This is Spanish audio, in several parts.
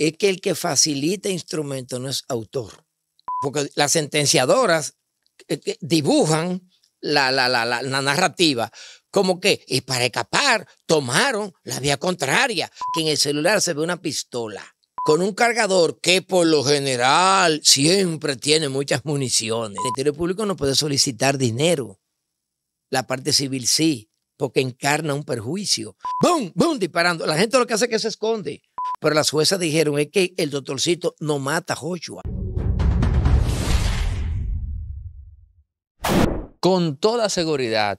es que el que facilita instrumentos no es autor. Porque las sentenciadoras eh, dibujan la, narrativa como que, y para escapar, tomaron la vía contraria, que en el celular se ve una pistola con un cargador que por lo general siempre tiene muchas municiones. El Ministerio Público no puede solicitar dinero. La parte civil sí, porque encarna un perjuicio. ¡Bum! ¡Bum! Disparando. La gente lo que hace es que se esconde. Pero las juezas dijeron es que el doctorcito no mata a Joshua. Con toda seguridad,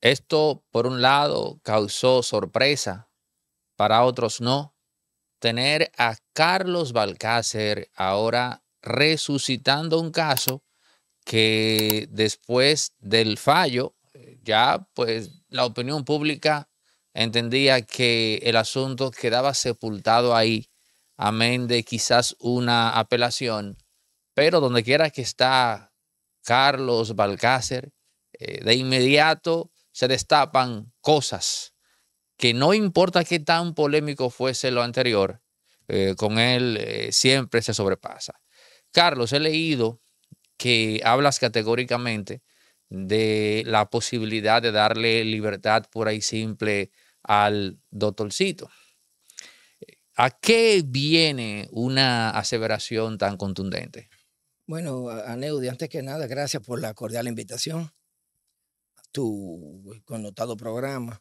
esto por un lado causó sorpresa, para otros no. Tener a Carlos Balcácer ahora resucitando un caso que después del fallo, ya pues la opinión pública entendía que el asunto quedaba sepultado ahí, amén de quizás una apelación, pero donde quiera que está Carlos Balcácer, eh, de inmediato se destapan cosas que no importa qué tan polémico fuese lo anterior, eh, con él eh, siempre se sobrepasa. Carlos, he leído que hablas categóricamente de la posibilidad de darle libertad pura y simple al doctorcito. ¿A qué viene una aseveración tan contundente? Bueno, Aneudi, antes que nada, gracias por la cordial invitación a tu connotado programa.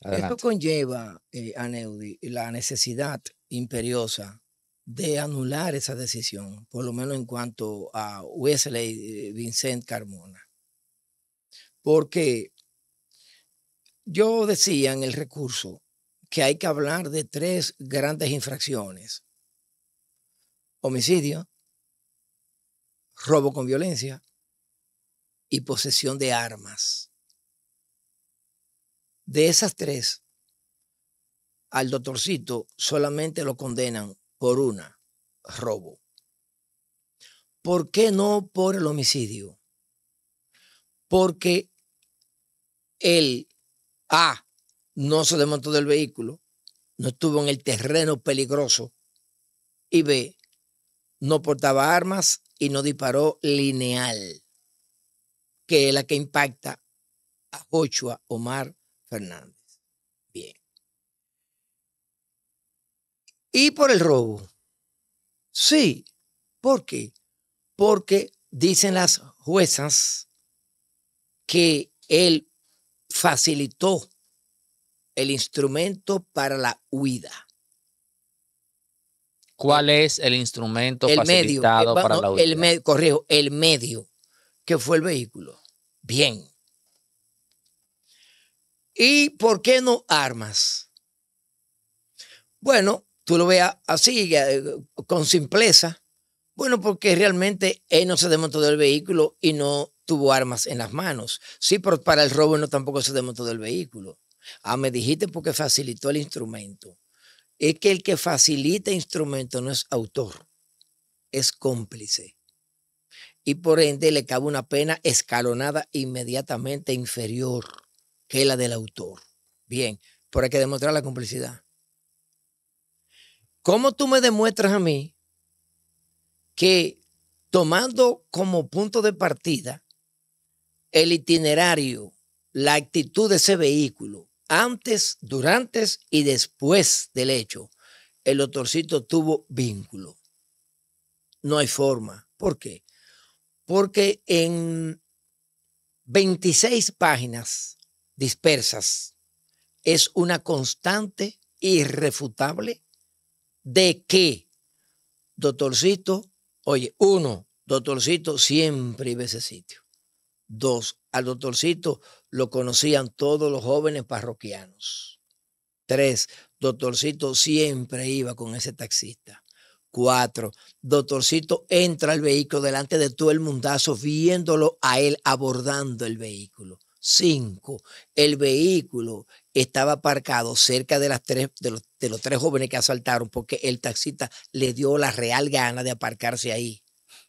Esto conlleva, eh, Aneudi, la necesidad imperiosa de anular esa decisión, por lo menos en cuanto a Wesley eh, Vincent Carmona. Porque yo decía en el recurso que hay que hablar de tres grandes infracciones. Homicidio, robo con violencia y posesión de armas. De esas tres, al doctorcito solamente lo condenan por una, robo. ¿Por qué no por el homicidio? Porque él... A, ah, no se desmontó del vehículo, no estuvo en el terreno peligroso. Y B, no portaba armas y no disparó lineal, que es la que impacta a Joshua Omar Fernández. Bien. Y por el robo. Sí, ¿por qué? Porque dicen las juezas que él facilitó el instrumento para la huida. ¿Cuál es el instrumento el facilitado eh, para la huida? El medio, corrijo, el medio, que fue el vehículo. Bien. ¿Y por qué no armas? Bueno, tú lo veas así, eh, con simpleza. Bueno, porque realmente él no se desmontó del vehículo y no tuvo armas en las manos. Sí, pero para el robo no tampoco se demostró del vehículo. Ah, me dijiste porque facilitó el instrumento. Es que el que facilita instrumento no es autor, es cómplice. Y por ende le cabe una pena escalonada inmediatamente inferior que la del autor. Bien, pero hay que demostrar la complicidad. ¿Cómo tú me demuestras a mí que tomando como punto de partida el itinerario, la actitud de ese vehículo, antes, durante y después del hecho, el doctorcito tuvo vínculo. No hay forma. ¿Por qué? Porque en 26 páginas dispersas es una constante irrefutable de que doctorcito, oye, uno, doctorcito siempre iba ese sitio. Dos, al doctorcito lo conocían todos los jóvenes parroquianos. Tres, doctorcito siempre iba con ese taxista. Cuatro, doctorcito entra al vehículo delante de todo el mundazo, viéndolo a él abordando el vehículo. Cinco, el vehículo estaba aparcado cerca de, las los, los tres jóvenes que asaltaron porque el taxista le dio la real gana de aparcarse ahí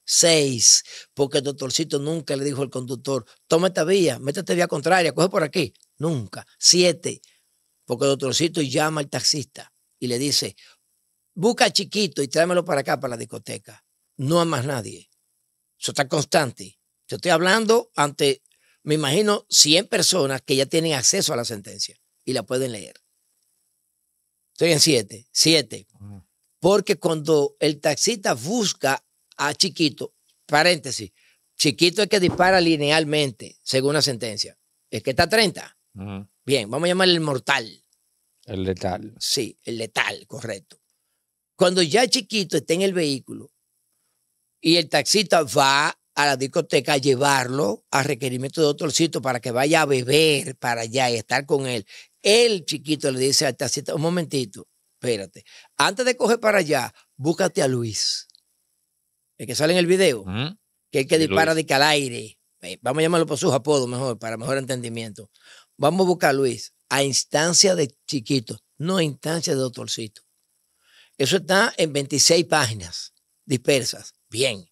seis, porque el doctorcito nunca le dijo al conductor, toma esta vía, métete vía contraria, coge por aquí. Nunca. Siete, porque el doctorcito llama al taxista y le dice, busca chiquito y tráemelo para acá, para la discoteca. No a más nadie. Eso está constante. Yo estoy hablando ante, me imagino, 100 personas que ya tienen acceso a la sentencia y la pueden leer. Estoy en siete. Siete. Porque cuando el taxista busca a chiquito, paréntesis, chiquito es que dispara linealmente, según la sentencia. Es que está 30. Bien, vamos a llamarle el mortal. El letal. Sí, el letal, correcto. Cuando ya chiquito está en el vehículo y el taxista va a la discoteca a llevarlo a requerimiento de otro sitio para que vaya a beber para allá y estar con él. El chiquito le dice al taxista, un momentito, espérate, antes de coger para allá, búscate a Luis el que sale en el video, que es el que dispara de aire. Eh, vamos a llamarlo por sus apodos mejor, para mejor entendimiento. Vamos a buscar, Luis, a instancia de chiquito, no a instancia de doctorcito. Eso está en 26 páginas dispersas. Bien.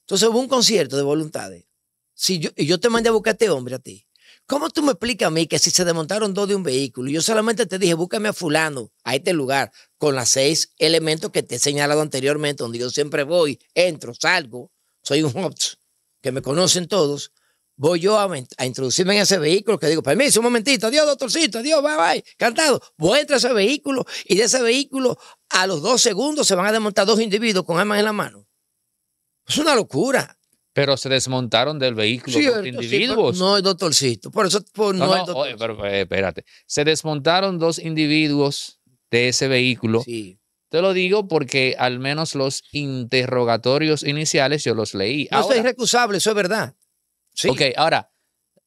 Entonces hubo un concierto de voluntades. Si yo, y yo te mandé a buscar a este hombre a ti. ¿Cómo tú me explicas a mí que si se desmontaron dos de un vehículo y yo solamente te dije, búscame a fulano a este lugar con las seis elementos que te he señalado anteriormente, donde yo siempre voy, entro, salgo, soy un hops, que me conocen todos, voy yo a, a, introducirme en ese vehículo que digo, permiso, un momentito, adiós, doctorcito, adiós, bye, bye, cantado. Voy a entrar a ese vehículo y de ese vehículo a los dos segundos se van a desmontar dos individuos con armas en la mano. Es una locura. Pero se desmontaron del vehículo dos individuos. Sí, no, doctorcito. Por eso por, no, no, no pero, eh, espérate. Se desmontaron dos individuos de ese vehículo. Sí. Te lo digo porque al menos los interrogatorios iniciales yo los leí. eso es recusable, eso es verdad. Sí. Ok, ahora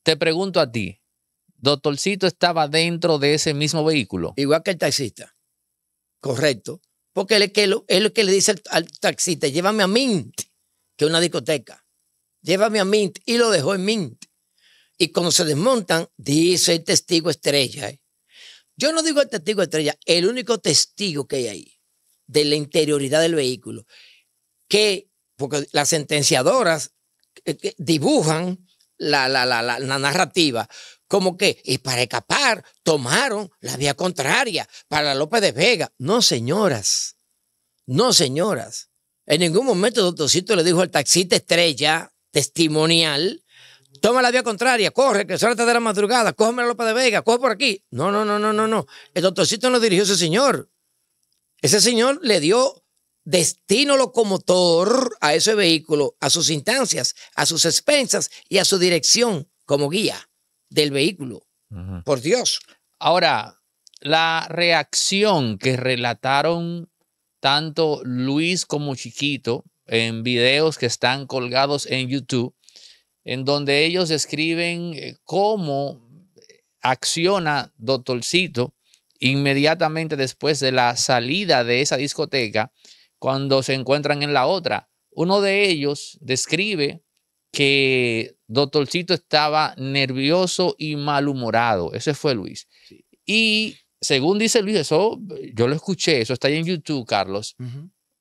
te pregunto a ti. Doctorcito estaba dentro de ese mismo vehículo. Igual que el taxista. Correcto. Porque él es, que, lo que le dice al taxista, llévame a mí, que es una discoteca llévame a Mint. Y lo dejó en Mint. Y cuando se desmontan, dice el testigo estrella. ¿eh? Yo no digo el testigo estrella, el único testigo que hay ahí, de la interioridad del vehículo, que, porque las sentenciadoras eh, eh, dibujan la, la, narrativa. Como que, y para escapar, tomaron la vía contraria para López de Vega. No, señoras. No, señoras. En ningún momento el doctorcito le dijo al taxista estrella, testimonial, toma la vía contraria, corre, que son de la madrugada, cógeme la Lopa de Vega, coge por aquí. No, no, no, no, no, no. El doctorcito no dirigió ese señor. Ese señor le dio destino locomotor a ese vehículo, a sus instancias, a sus expensas y a su dirección como guía del vehículo. Por Dios. Ahora, la reacción que relataron tanto Luis como Chiquito en videos que están colgados en YouTube, en donde ellos describen eh, cómo acciona Doctorcito inmediatamente después de la salida de esa discoteca cuando se encuentran en la otra. Uno de ellos describe que Doctorcito estaba nervioso y malhumorado. Ese fue Luis. Y según dice Luis, eso yo lo escuché, eso está ahí en YouTube, Carlos.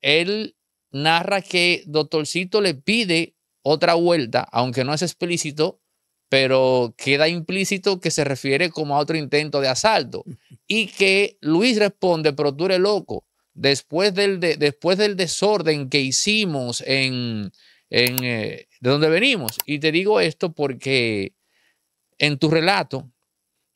Él narra que Doctorcito le pide otra vuelta, aunque no es explícito, pero queda implícito que se refiere como a otro intento de asalto. Y que Luis responde, pero tú eres loco. Después del, después del desorden que hicimos en, eh, de donde venimos. Y te digo esto porque en tu relato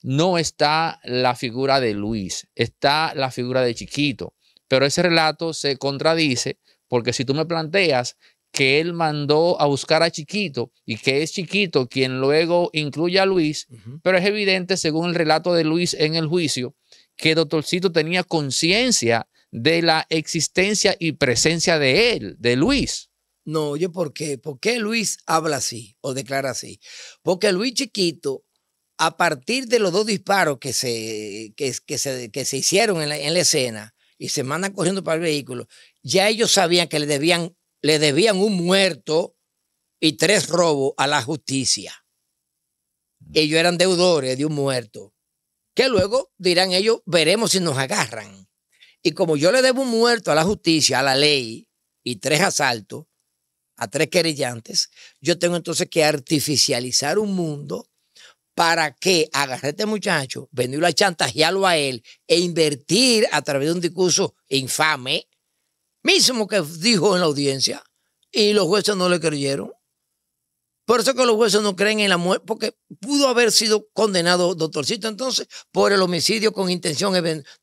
no está la figura de Luis, está la figura de Chiquito. Pero ese relato se contradice porque si tú me planteas que él mandó a buscar a Chiquito y que es Chiquito quien luego incluye a Luis, pero es evidente, según el relato de Luis en el juicio, que Doctorcito tenía conciencia de la existencia y presencia de él, de Luis. No, oye, ¿por qué? ¿Por qué Luis habla así o declara así? Porque Luis Chiquito, a partir de los dos disparos que se, que, se, hicieron en la, escena, y se mandan corriendo para el vehículo ya ellos sabían que le debían, le debían un muerto y tres robos a la justicia. Mm. Ellos eran deudores de un muerto, que luego dirán ellos, veremos si nos agarran. Y como yo le debo un muerto a la justicia, a la ley, y tres asaltos, a tres querellantes, yo tengo entonces que artificializar un mundo para que agarre este muchacho, venirlo a chantajearlo a él e invertir a través de un discurso infame mismo que dijo en la audiencia, y los jueces no le creyeron. Por eso que los jueces no creen en la muerte, porque pudo haber sido condenado, doctorcito, entonces, por el homicidio con intención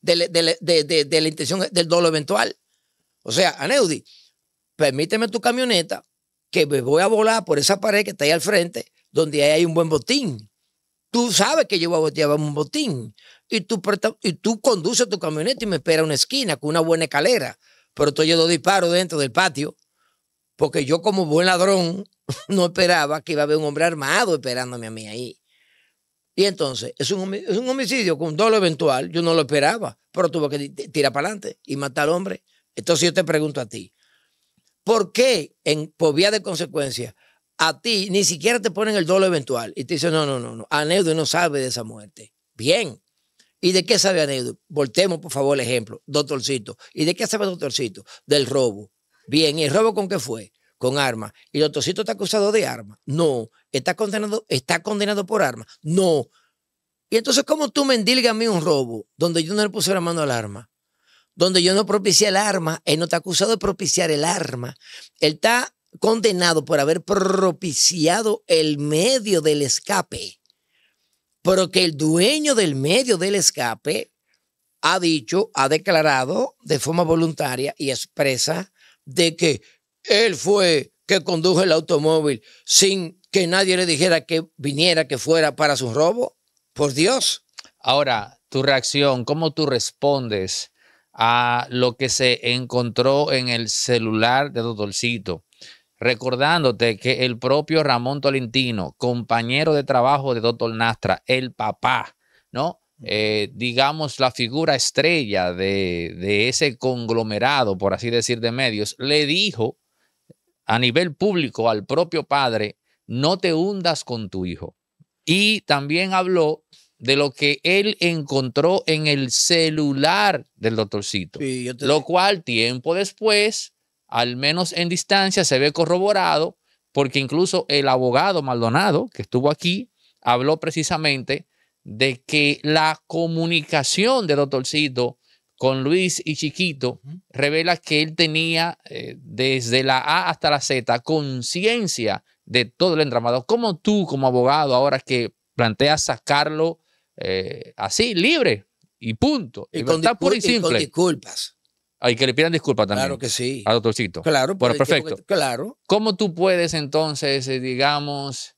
de, la intención del dolo eventual. O sea, Aneudi, permíteme tu camioneta, que me voy a volar por esa pared que está ahí al frente, donde hay un buen botín. Tú sabes que yo voy a un botín. Y tú, y tú conduces tu camioneta y me espera una esquina con una buena escalera pero estoy yo dos disparos dentro del patio, porque yo como buen ladrón no esperaba que iba a haber un hombre armado esperándome a mí ahí. Y entonces, es un, es un homicidio con dolo eventual, yo no lo esperaba, pero tuvo que tirar para adelante y matar al hombre. Entonces yo te pregunto a ti, ¿por qué en, por vía de consecuencia a ti ni siquiera te ponen el dolo eventual? Y te dicen, no, no, no, no, Aneudo no sabe de esa muerte. Bien, ¿Y de qué sabe anécdota? Voltemos, por favor, el ejemplo. Doctorcito. ¿Y de qué sabe doctorcito? Del robo. Bien, ¿y el robo con qué fue? Con arma. ¿Y doctorcito está acusado de arma? No. ¿Está condenado, está condenado por arma? No. Y entonces, ¿cómo tú mendilgas a mí un robo donde yo no le puse la mano al arma? Donde yo no propicié el arma, él no está acusado de propiciar el arma. Él está condenado por haber propiciado el medio del escape pero que el dueño del medio del escape ha dicho, ha declarado de forma voluntaria y expresa de que él fue que condujo el automóvil sin que nadie le dijera que viniera, que fuera para su robo. Por Dios. Ahora, tu reacción, ¿cómo tú respondes a lo que se encontró en el celular de Dodolcito? recordándote que el propio Ramón Tolentino, compañero de trabajo de Doctor Nastra, el papá, ¿no? Eh, digamos, la figura estrella de, de, ese conglomerado, por así decir, de medios, le dijo a nivel público al propio padre, no te hundas con tu hijo. Y también habló de lo que él encontró en el celular del doctorcito, lo cual tiempo después al menos en distancia, se ve corroborado porque incluso el abogado Maldonado, que estuvo aquí, habló precisamente de que la comunicación de Doctorcito con Luis y Chiquito revela que él tenía eh, desde la A hasta la Z conciencia de todo el entramado. ¿Cómo tú como abogado ahora que planteas sacarlo eh, así, libre y punto? Y, está por disculpas. Hay que le pidan disculpas también. Claro que sí. A doctorcito. Claro. Bueno, pues, perfecto. claro. ¿Cómo tú puedes entonces, eh, digamos,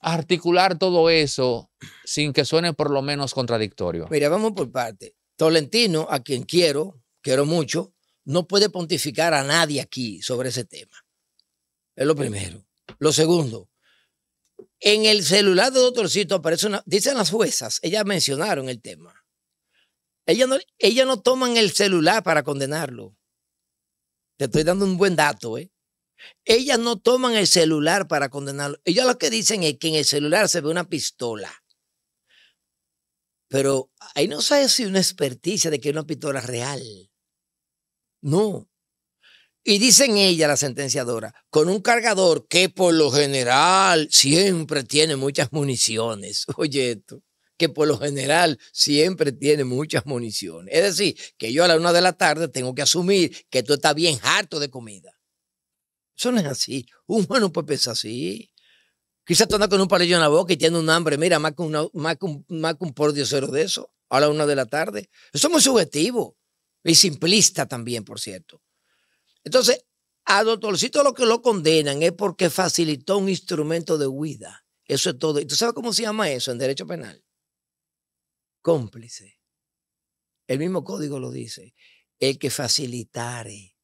articular todo eso sin que suene por lo menos contradictorio? Mira, vamos por parte. Tolentino, a quien quiero, quiero mucho, no puede pontificar a nadie aquí sobre ese tema. Es lo primero. Lo segundo, en el celular de doctorcito aparece una, dicen las juezas, ellas mencionaron el tema ellas no, toman el celular para condenarlo. Te estoy dando un buen dato, ¿eh? Ellas no toman el celular para condenarlo. Ellas lo que dicen es que en el celular se ve una pistola. Pero ahí no sabe si una experticia de que es una pistola real. No. Y dicen ella, la sentenciadora, con un cargador que por lo general siempre tiene muchas municiones. Oye esto que por lo general siempre tiene muchas municiones. Es decir, que yo a la una de la tarde tengo que asumir que tú estás bien harto de comida. Eso no es así. Un humano puede pensar así. Quizás tú andas con un palillo en la boca y tienes un hambre, mira, más que, un, más cero de eso, a la una de la tarde. Eso es muy subjetivo y simplista también, por cierto. Entonces, a Doctorcito lo que lo condenan es porque facilitó un instrumento de huida. Eso es todo. ¿Y tú sabes cómo se llama eso en derecho penal? cómplice. El mismo código lo dice. El que facilitare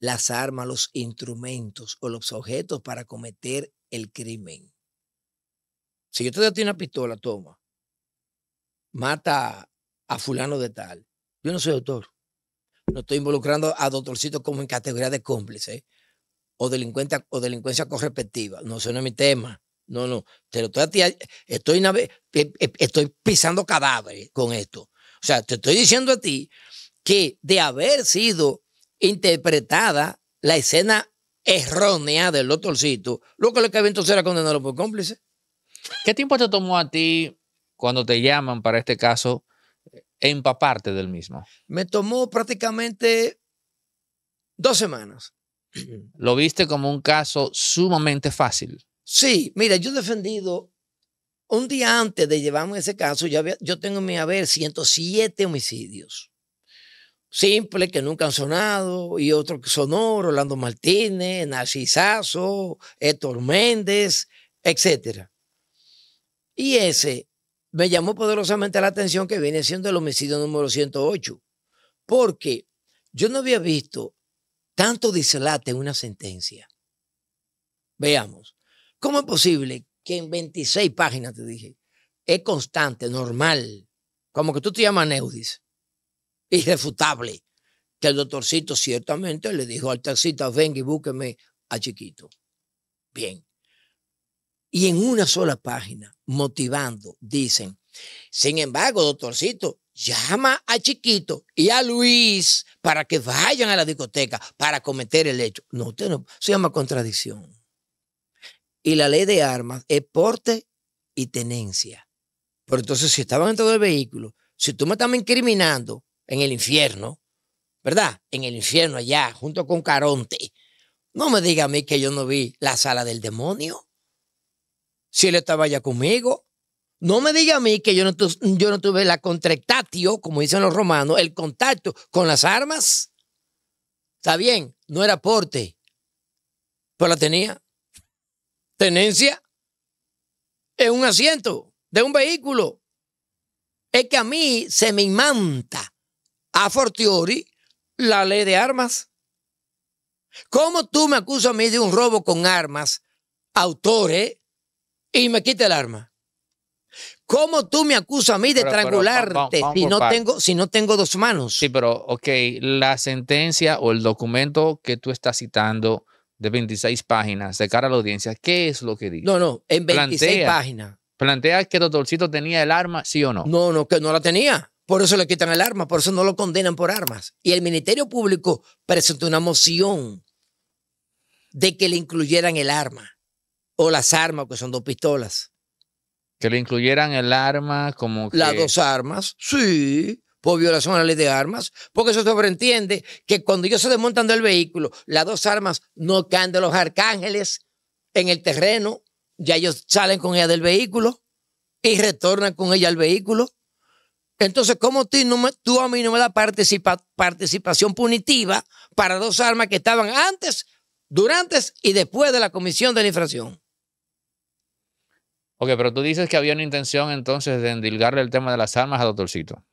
las armas, los instrumentos o los objetos para cometer el crimen. Si yo tiene una pistola, toma, mata a fulano de tal, yo no soy doctor, No estoy involucrando a doctorcito como en categoría de cómplice ¿eh? o, delincuencia o delincuencia correspectiva. No, eso no es mi tema. No, no, te lo estoy, estoy, eh, eh, estoy pisando cadáveres con esto. O sea, te estoy diciendo a ti que de haber sido interpretada la escena errónea del otro sitio, lo que le cabía entonces era condenarlo por cómplice. ¿Qué tiempo te tomó a ti cuando te llaman para este caso eh, empaparte del mismo? Me tomó prácticamente dos semanas. Lo viste como un caso sumamente fácil. Sí, mira, yo he defendido, un día antes de llevarme ese caso, yo, tengo en mi haber 107 homicidios. Simples que nunca han sonado y otro que sonó, Rolando Martínez, Narcisazo, Héctor Méndez, etc. Y ese me llamó poderosamente la atención que viene siendo el homicidio número 108, porque yo no había visto tanto dislate en una sentencia. Veamos. ¿Cómo es posible que en 26 páginas, te dije, es constante, normal, como que tú te llamas Neudis, irrefutable, que el doctorcito ciertamente le dijo al taxista, venga y búsqueme a chiquito. Bien. Y en una sola página, motivando, dicen, sin embargo, doctorcito, llama a Chiquito y a Luis para que vayan a la discoteca para cometer el hecho. No, usted no, se llama contradicción y la ley de armas es porte y tenencia. Pero entonces, si estaban dentro del vehículo, si tú me estás incriminando en el infierno, ¿verdad? En el infierno allá, junto con Caronte, no me diga a mí que yo no vi la sala del demonio. Si él estaba allá conmigo, no me diga a mí que yo no, yo no tuve la contractatio, como dicen los romanos, el contacto con las armas. Está bien, no era porte, pero la tenía. Tenencia es un asiento de un vehículo. Es que a mí se me imanta a fortiori la ley de armas. ¿Cómo tú me acusas a mí de un robo con armas, autores, eh, y me quita el arma? ¿Cómo tú me acusas a mí de estrangularte si, no tengo, si no tengo dos manos? Sí, pero, ok, la sentencia o el documento que tú estás citando de 26 páginas de cara a la audiencia, ¿qué es lo que dice? No, no, en 26 páginas. ¿Plantea que el Doctorcito tenía el arma, sí o no? No, no, que no la tenía. Por eso le quitan el arma, por eso no lo condenan por armas. Y el Ministerio Público presentó una moción de que le incluyeran el arma o las armas, que son dos pistolas. Que le incluyeran el arma como que... Las dos armas, sí por violación a la ley de armas, porque eso sobreentiende que cuando ellos se desmontan del vehículo, las dos armas no caen de los arcángeles en el terreno, ya ellos salen con ella del vehículo y retornan con ella al vehículo. Entonces, ¿cómo tú, no me, tú a mí no me das participación punitiva para dos armas que estaban antes, durante y después de la comisión de la infracción? Ok, pero tú dices que había una intención entonces de endilgarle el tema de las armas a doctorcito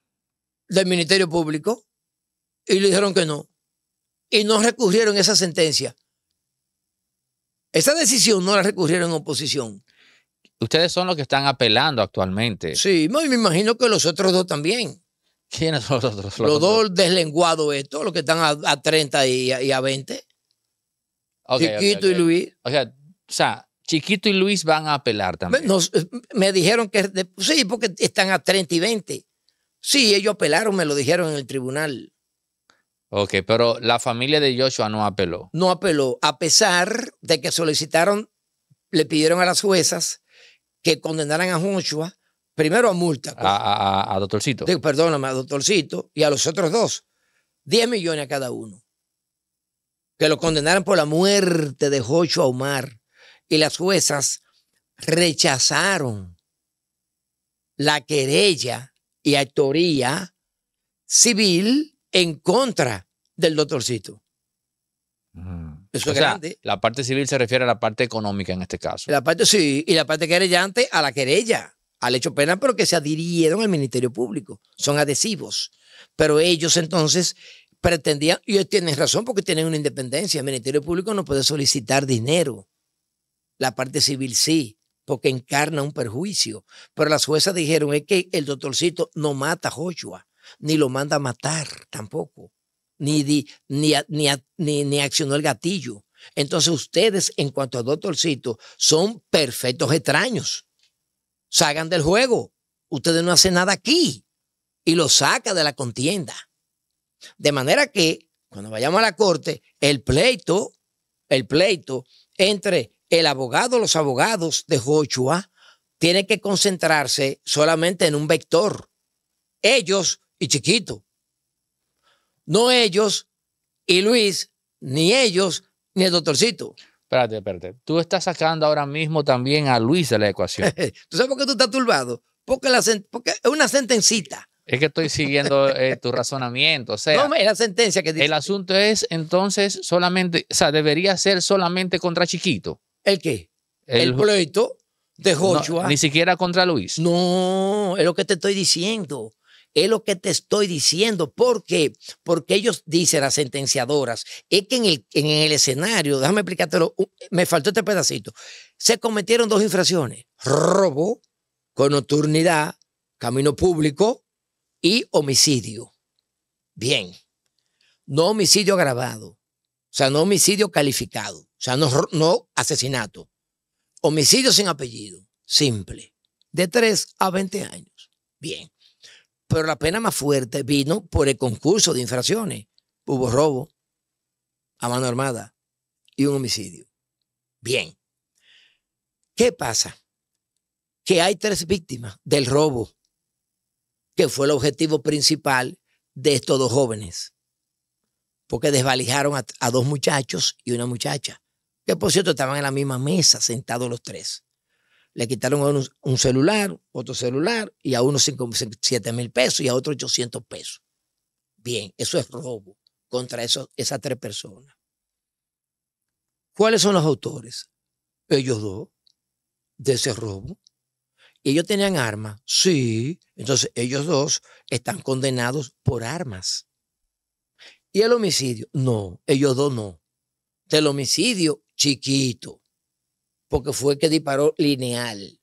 del Ministerio Público y le dijeron que no. Y no recurrieron esa sentencia. Esa decisión no la recurrieron en oposición. Ustedes son los que están apelando actualmente. Sí, me imagino que los otros dos también. ¿Quiénes son los otros? Los, dos deslenguados estos, los que están a, 30 y a, 20. Chiquito y Luis. O sea, Chiquito y Luis van a apelar también. me dijeron que sí, porque están a 30 y 20. Sí, ellos apelaron, me lo dijeron en el tribunal. Ok, pero la familia de Joshua no apeló. No apeló, a pesar de que solicitaron, le pidieron a las juezas que condenaran a Joshua primero a multa. Pues. A, doctorcito. Digo, perdóname, a doctorcito y a los otros dos. 10 millones a cada uno. Que lo condenaran por la muerte de Joshua Omar. Y las juezas rechazaron la querella y actoría civil en contra del doctorcito. Mm. Eso es grande. La parte civil se refiere a la parte económica en este caso. La parte sí, y la parte querellante a la querella, al hecho penal, pero que se adhirieron al Ministerio Público. Son adhesivos. Pero ellos entonces pretendían, y ellos tienen razón porque tienen una independencia. El Ministerio Público no puede solicitar dinero. La parte civil sí porque encarna un perjuicio. Pero las juezas dijeron es que el doctorcito no mata a Joshua, ni lo manda a matar tampoco, ni, ni, accionó el gatillo. Entonces ustedes, en cuanto a doctorcito, son perfectos extraños. Salgan del juego. Ustedes no hacen nada aquí. Y lo saca de la contienda. De manera que, cuando vayamos a la corte, el pleito, el pleito entre el abogado, los abogados de Joshua tienen que concentrarse solamente en un vector. Ellos y chiquito. No ellos y Luis, ni ellos, ni el doctorcito. Espérate, espérate. Tú estás sacando ahora mismo también a Luis de la ecuación. ¿Tú sabes por qué tú estás turbado? Porque, es una sentencita. Es que estoy siguiendo eh, tu razonamiento. no, es la sentencia que dice. El asunto es entonces solamente, o sea, debería ser solamente contra chiquito. ¿El qué? El, pleito de Joshua. ni siquiera contra Luis. No, es lo que te estoy diciendo. Es lo que te estoy diciendo. ¿Por qué? Porque ellos dicen, las sentenciadoras, es que en el, en el escenario, déjame explicártelo, me faltó este pedacito. Se cometieron dos infracciones: robo con nocturnidad, camino público y homicidio. Bien. No homicidio agravado. O sea, no homicidio calificado. O sea, no, asesinato. Homicidio sin apellido, simple, de 3 a 20 años. Bien. Pero la pena más fuerte vino por el concurso de infracciones. Hubo robo a mano armada y un homicidio. Bien. ¿Qué pasa? Que hay tres víctimas del robo, que fue el objetivo principal de estos dos jóvenes, porque desvalijaron a dos muchachos y una muchacha que por cierto estaban en la misma mesa, sentados los tres. Le quitaron a uno un celular, otro celular, y a uno 7 mil pesos y a otro 800 pesos. Bien, eso es robo contra esas tres personas. ¿Cuáles son los autores? Ellos dos, de ese robo. ¿Y ellos tenían armas? Sí. Entonces, ellos dos están condenados por armas. ¿Y el homicidio? No, ellos dos no. Del homicidio, chiquito, porque fue que disparó lineal,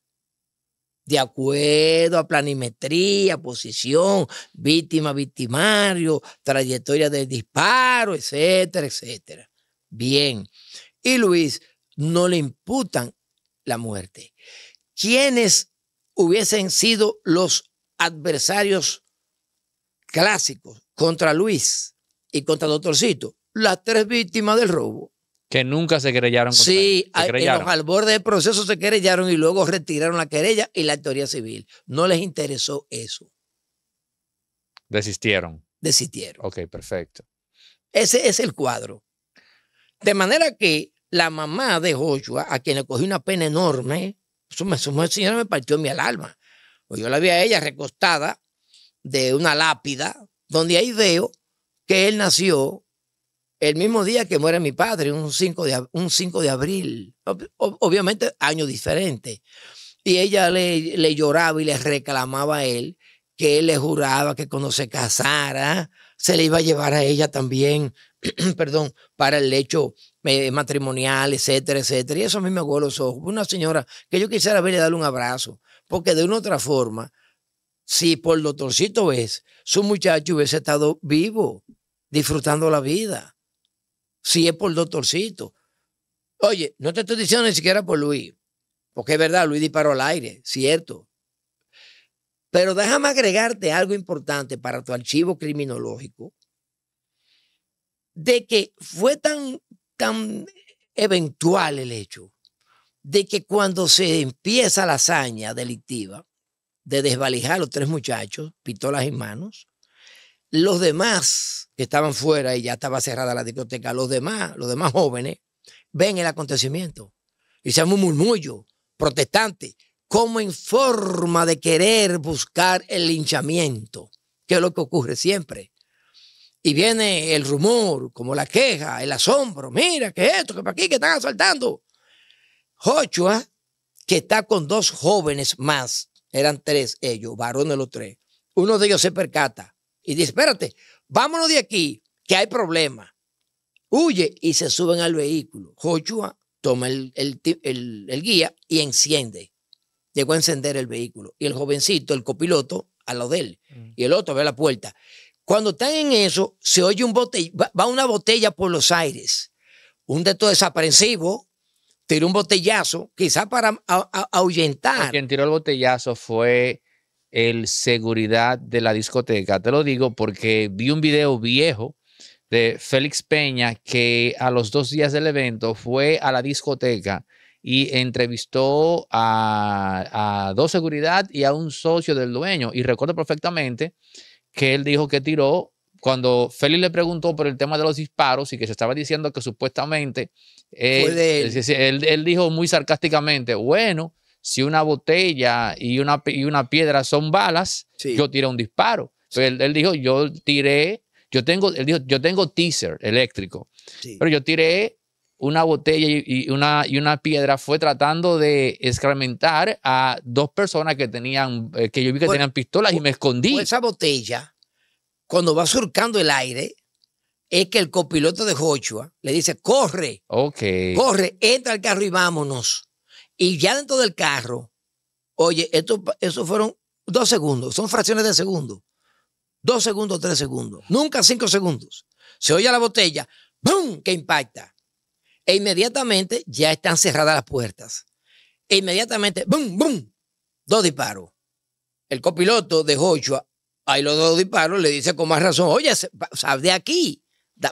de acuerdo a planimetría, posición, víctima, victimario, trayectoria del disparo, etcétera, etcétera. Bien. Y Luis no le imputan la muerte. ¿Quiénes hubiesen sido los adversarios clásicos contra Luis y contra Doctorcito? Las tres víctimas del robo. Que nunca se querellaron. sí, al borde del proceso se querellaron y luego retiraron la querella y la teoría civil. No les interesó eso. Desistieron. Desistieron. Ok, perfecto. Ese es el cuadro. De manera que la mamá de Joshua, a quien le cogió una pena enorme, su, su señora me partió mi alma. Pues yo la vi a ella recostada de una lápida, donde ahí veo que él nació el mismo día que muere mi padre, un 5 de, un de abril, obviamente año diferente. Y ella le, lloraba y le reclamaba a él que él le juraba que cuando se casara se le iba a llevar a ella también, perdón, para el hecho eh, matrimonial, etcétera, etcétera. Y eso a mí me aguó los ojos. Una señora que yo quisiera verle darle un abrazo, porque de una otra forma, si por lo torcito es, su muchacho hubiese estado vivo, disfrutando la vida si es por doctorcito. Oye, no te estoy diciendo ni siquiera por Luis, porque es verdad, Luis disparó al aire, cierto. Pero déjame agregarte algo importante para tu archivo criminológico, de que fue tan, tan eventual el hecho, de que cuando se empieza la hazaña delictiva de desvalijar a los tres muchachos, pistolas en manos, los demás que estaban fuera y ya estaba cerrada la discoteca, los demás, los demás jóvenes, ven el acontecimiento y se llama un murmullo protestante como en forma de querer buscar el linchamiento, que es lo que ocurre siempre. Y viene el rumor, como la queja, el asombro, mira, que es esto, que para aquí, que están asaltando. Ochoa, que está con dos jóvenes más, eran tres ellos, varones los tres, uno de ellos se percata y dice, espérate, vámonos de aquí, que hay problema. Huye y se suben al vehículo. Joshua toma el, el, guía y enciende. Llegó a encender el vehículo. Y el jovencito, el copiloto, a lo de él. Mm. Y el otro ve la puerta. Cuando están en eso, se oye un botella, va una botella por los aires. Un de estos desaprensivo tiró un botellazo, quizá para ahuyentar. Quien tiró el botellazo fue el seguridad de la discoteca. Te lo digo porque vi un video viejo de Félix Peña que a los dos días del evento fue a la discoteca y entrevistó a, dos seguridad y a un socio del dueño. Y recuerdo perfectamente que él dijo que tiró cuando Félix le preguntó por el tema de los disparos y que se estaba diciendo que supuestamente él, dijo muy sarcásticamente, bueno, si una botella y una, y una piedra son balas, yo tiré un disparo. Pues él, dijo, yo tiré, yo tengo, él dijo, yo tengo teaser eléctrico, pero yo tiré una botella y una, y una piedra fue tratando de escarmentar a dos personas que tenían, eh, que yo vi que pues, tenían pistolas y pues, me escondí. esa botella, cuando va surcando el aire, es que el copiloto de Joshua le dice, corre, corre, entra al carro y vámonos. Y ya dentro del carro, oye, esto, eso fueron dos segundos, son fracciones de segundo. Dos segundos, tres segundos. Nunca cinco segundos. Se oye la botella, ¡bum! que impacta. E inmediatamente ya están cerradas las puertas. E inmediatamente, ¡bum! ¡bum! Dos disparos. El copiloto de Joshua, ahí los dos disparos, le dice con más razón, oye, sal de aquí,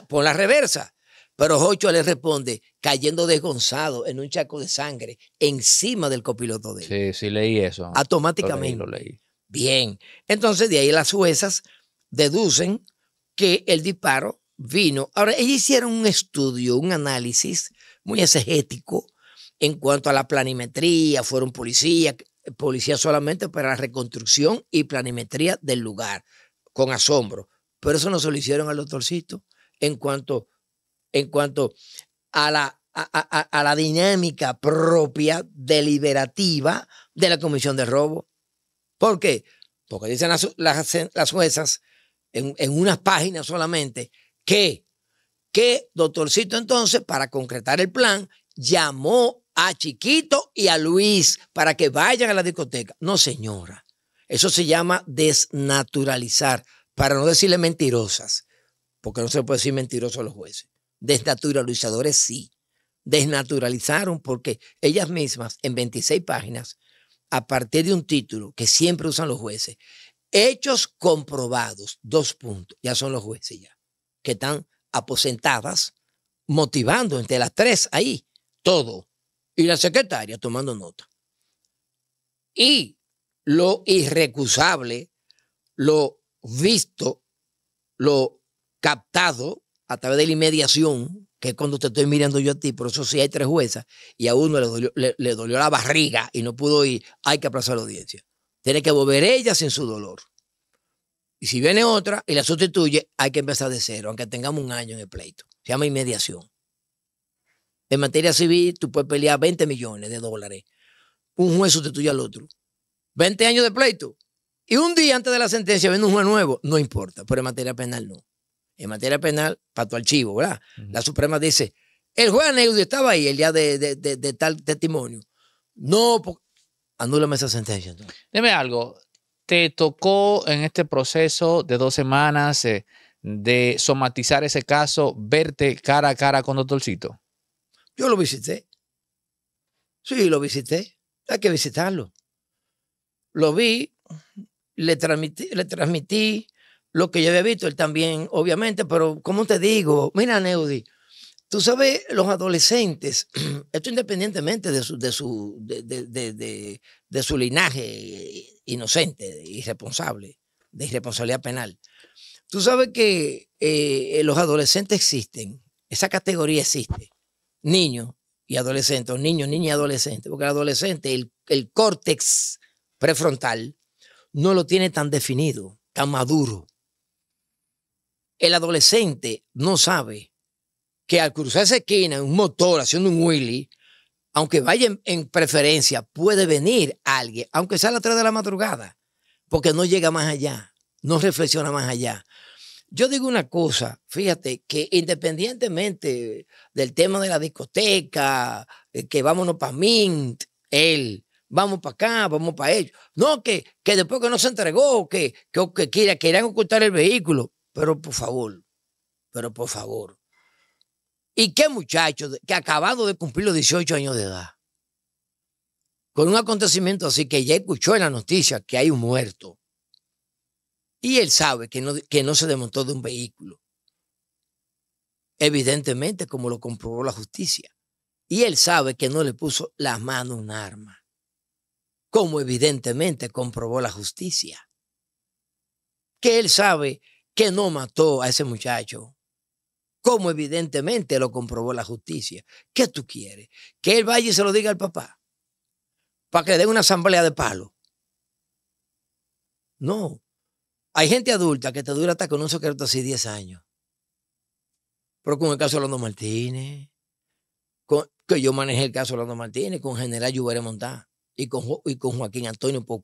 pon la reversa. Pero Jocho le responde cayendo desgonzado en un chaco de sangre encima del copiloto de él. Sí, sí, leí eso. Automáticamente. Bien. Entonces, de ahí las juezas deducen que el disparo vino. Ahora, ellos hicieron un estudio, un análisis muy exegético en cuanto a la planimetría, fueron policía, policía solamente para la reconstrucción y planimetría del lugar, con asombro. Pero eso no se lo hicieron al doctorcito en cuanto en cuanto a la, a, la dinámica propia deliberativa de la comisión de robo. ¿Por qué? Porque dicen las, las, juezas en, unas páginas solamente que, que doctorcito entonces, para concretar el plan, llamó a Chiquito y a Luis para que vayan a la discoteca. No, señora. Eso se llama desnaturalizar, para no decirle mentirosas, porque no se puede decir mentiroso a los jueces desnaturalizadores sí. Desnaturalizaron porque ellas mismas, en 26 páginas, a partir de un título que siempre usan los jueces, hechos comprobados, dos puntos, ya son los jueces ya, que están aposentadas, motivando entre las tres ahí, todo. Y la secretaria tomando nota. Y lo irrecusable, lo visto, lo captado, a través de la inmediación, que es cuando te estoy mirando yo a ti, por eso sí hay tres juezas, y a uno le dolió, le dolió la barriga y no pudo ir, hay que aplazar la audiencia. Tiene que volver ella sin su dolor. Y si viene otra y la sustituye, hay que empezar de cero, aunque tengamos un año en el pleito. Se llama inmediación. En materia civil, tú puedes pelear 20 millones de dólares. Un juez sustituye al otro. 20 años de pleito. Y un día antes de la sentencia viene un juez nuevo. No importa, pero en materia penal no en materia penal para tu archivo, ¿verdad? La Suprema dice, el juez Aneudio estaba ahí el día de, tal testimonio. No, anúlame esa sentencia. Dime algo, te tocó en este proceso de dos semanas eh, de somatizar ese caso, verte cara a cara con doctorcito. Yo lo visité. Sí, lo visité. Hay que visitarlo. Lo vi, le transmití, le transmití lo que yo había visto, él también, obviamente, pero como te digo, mira, Neudi, tú sabes, los adolescentes, esto independientemente de su, de su, linaje inocente, irresponsable, de irresponsabilidad penal, tú sabes que eh, eh, los adolescentes existen, esa categoría existe, niño y adolescentes, niños, niña y adolescente porque el adolescente, el córtex prefrontal, no lo tiene tan definido, tan maduro el adolescente no sabe que al cruzar esa esquina, un motor haciendo un wheelie, aunque vaya en, preferencia, puede venir alguien, aunque sea a las de la madrugada, porque no llega más allá, no reflexiona más allá. Yo digo una cosa, fíjate, que independientemente del tema de la discoteca, eh, que vámonos para Mint, él, vamos para acá, vamos para ellos. No, que, que después que no se entregó, que, que, que, quieran ocultar el vehículo. Pero por favor, pero por favor. ¿Y qué muchacho que acabado de cumplir los 18 años de edad, con un acontecimiento así que ya escuchó en la noticia que hay un muerto, y él sabe que no, que no se desmontó de un vehículo, evidentemente como lo comprobó la justicia, y él sabe que no le puso las manos un arma, como evidentemente comprobó la justicia, que él sabe no mató a ese muchacho, como evidentemente lo comprobó la justicia. ¿Qué tú quieres? Que él vaya y se lo diga al papá, para que dé una asamblea de palo. No. Hay gente adulta que te dura hasta con un secreto así 10 años. Pero con el caso de Orlando Martínez, con, que yo manejé el caso de Orlando Martínez, con General Lluveré Montá y con, con Joaquín Antonio Pau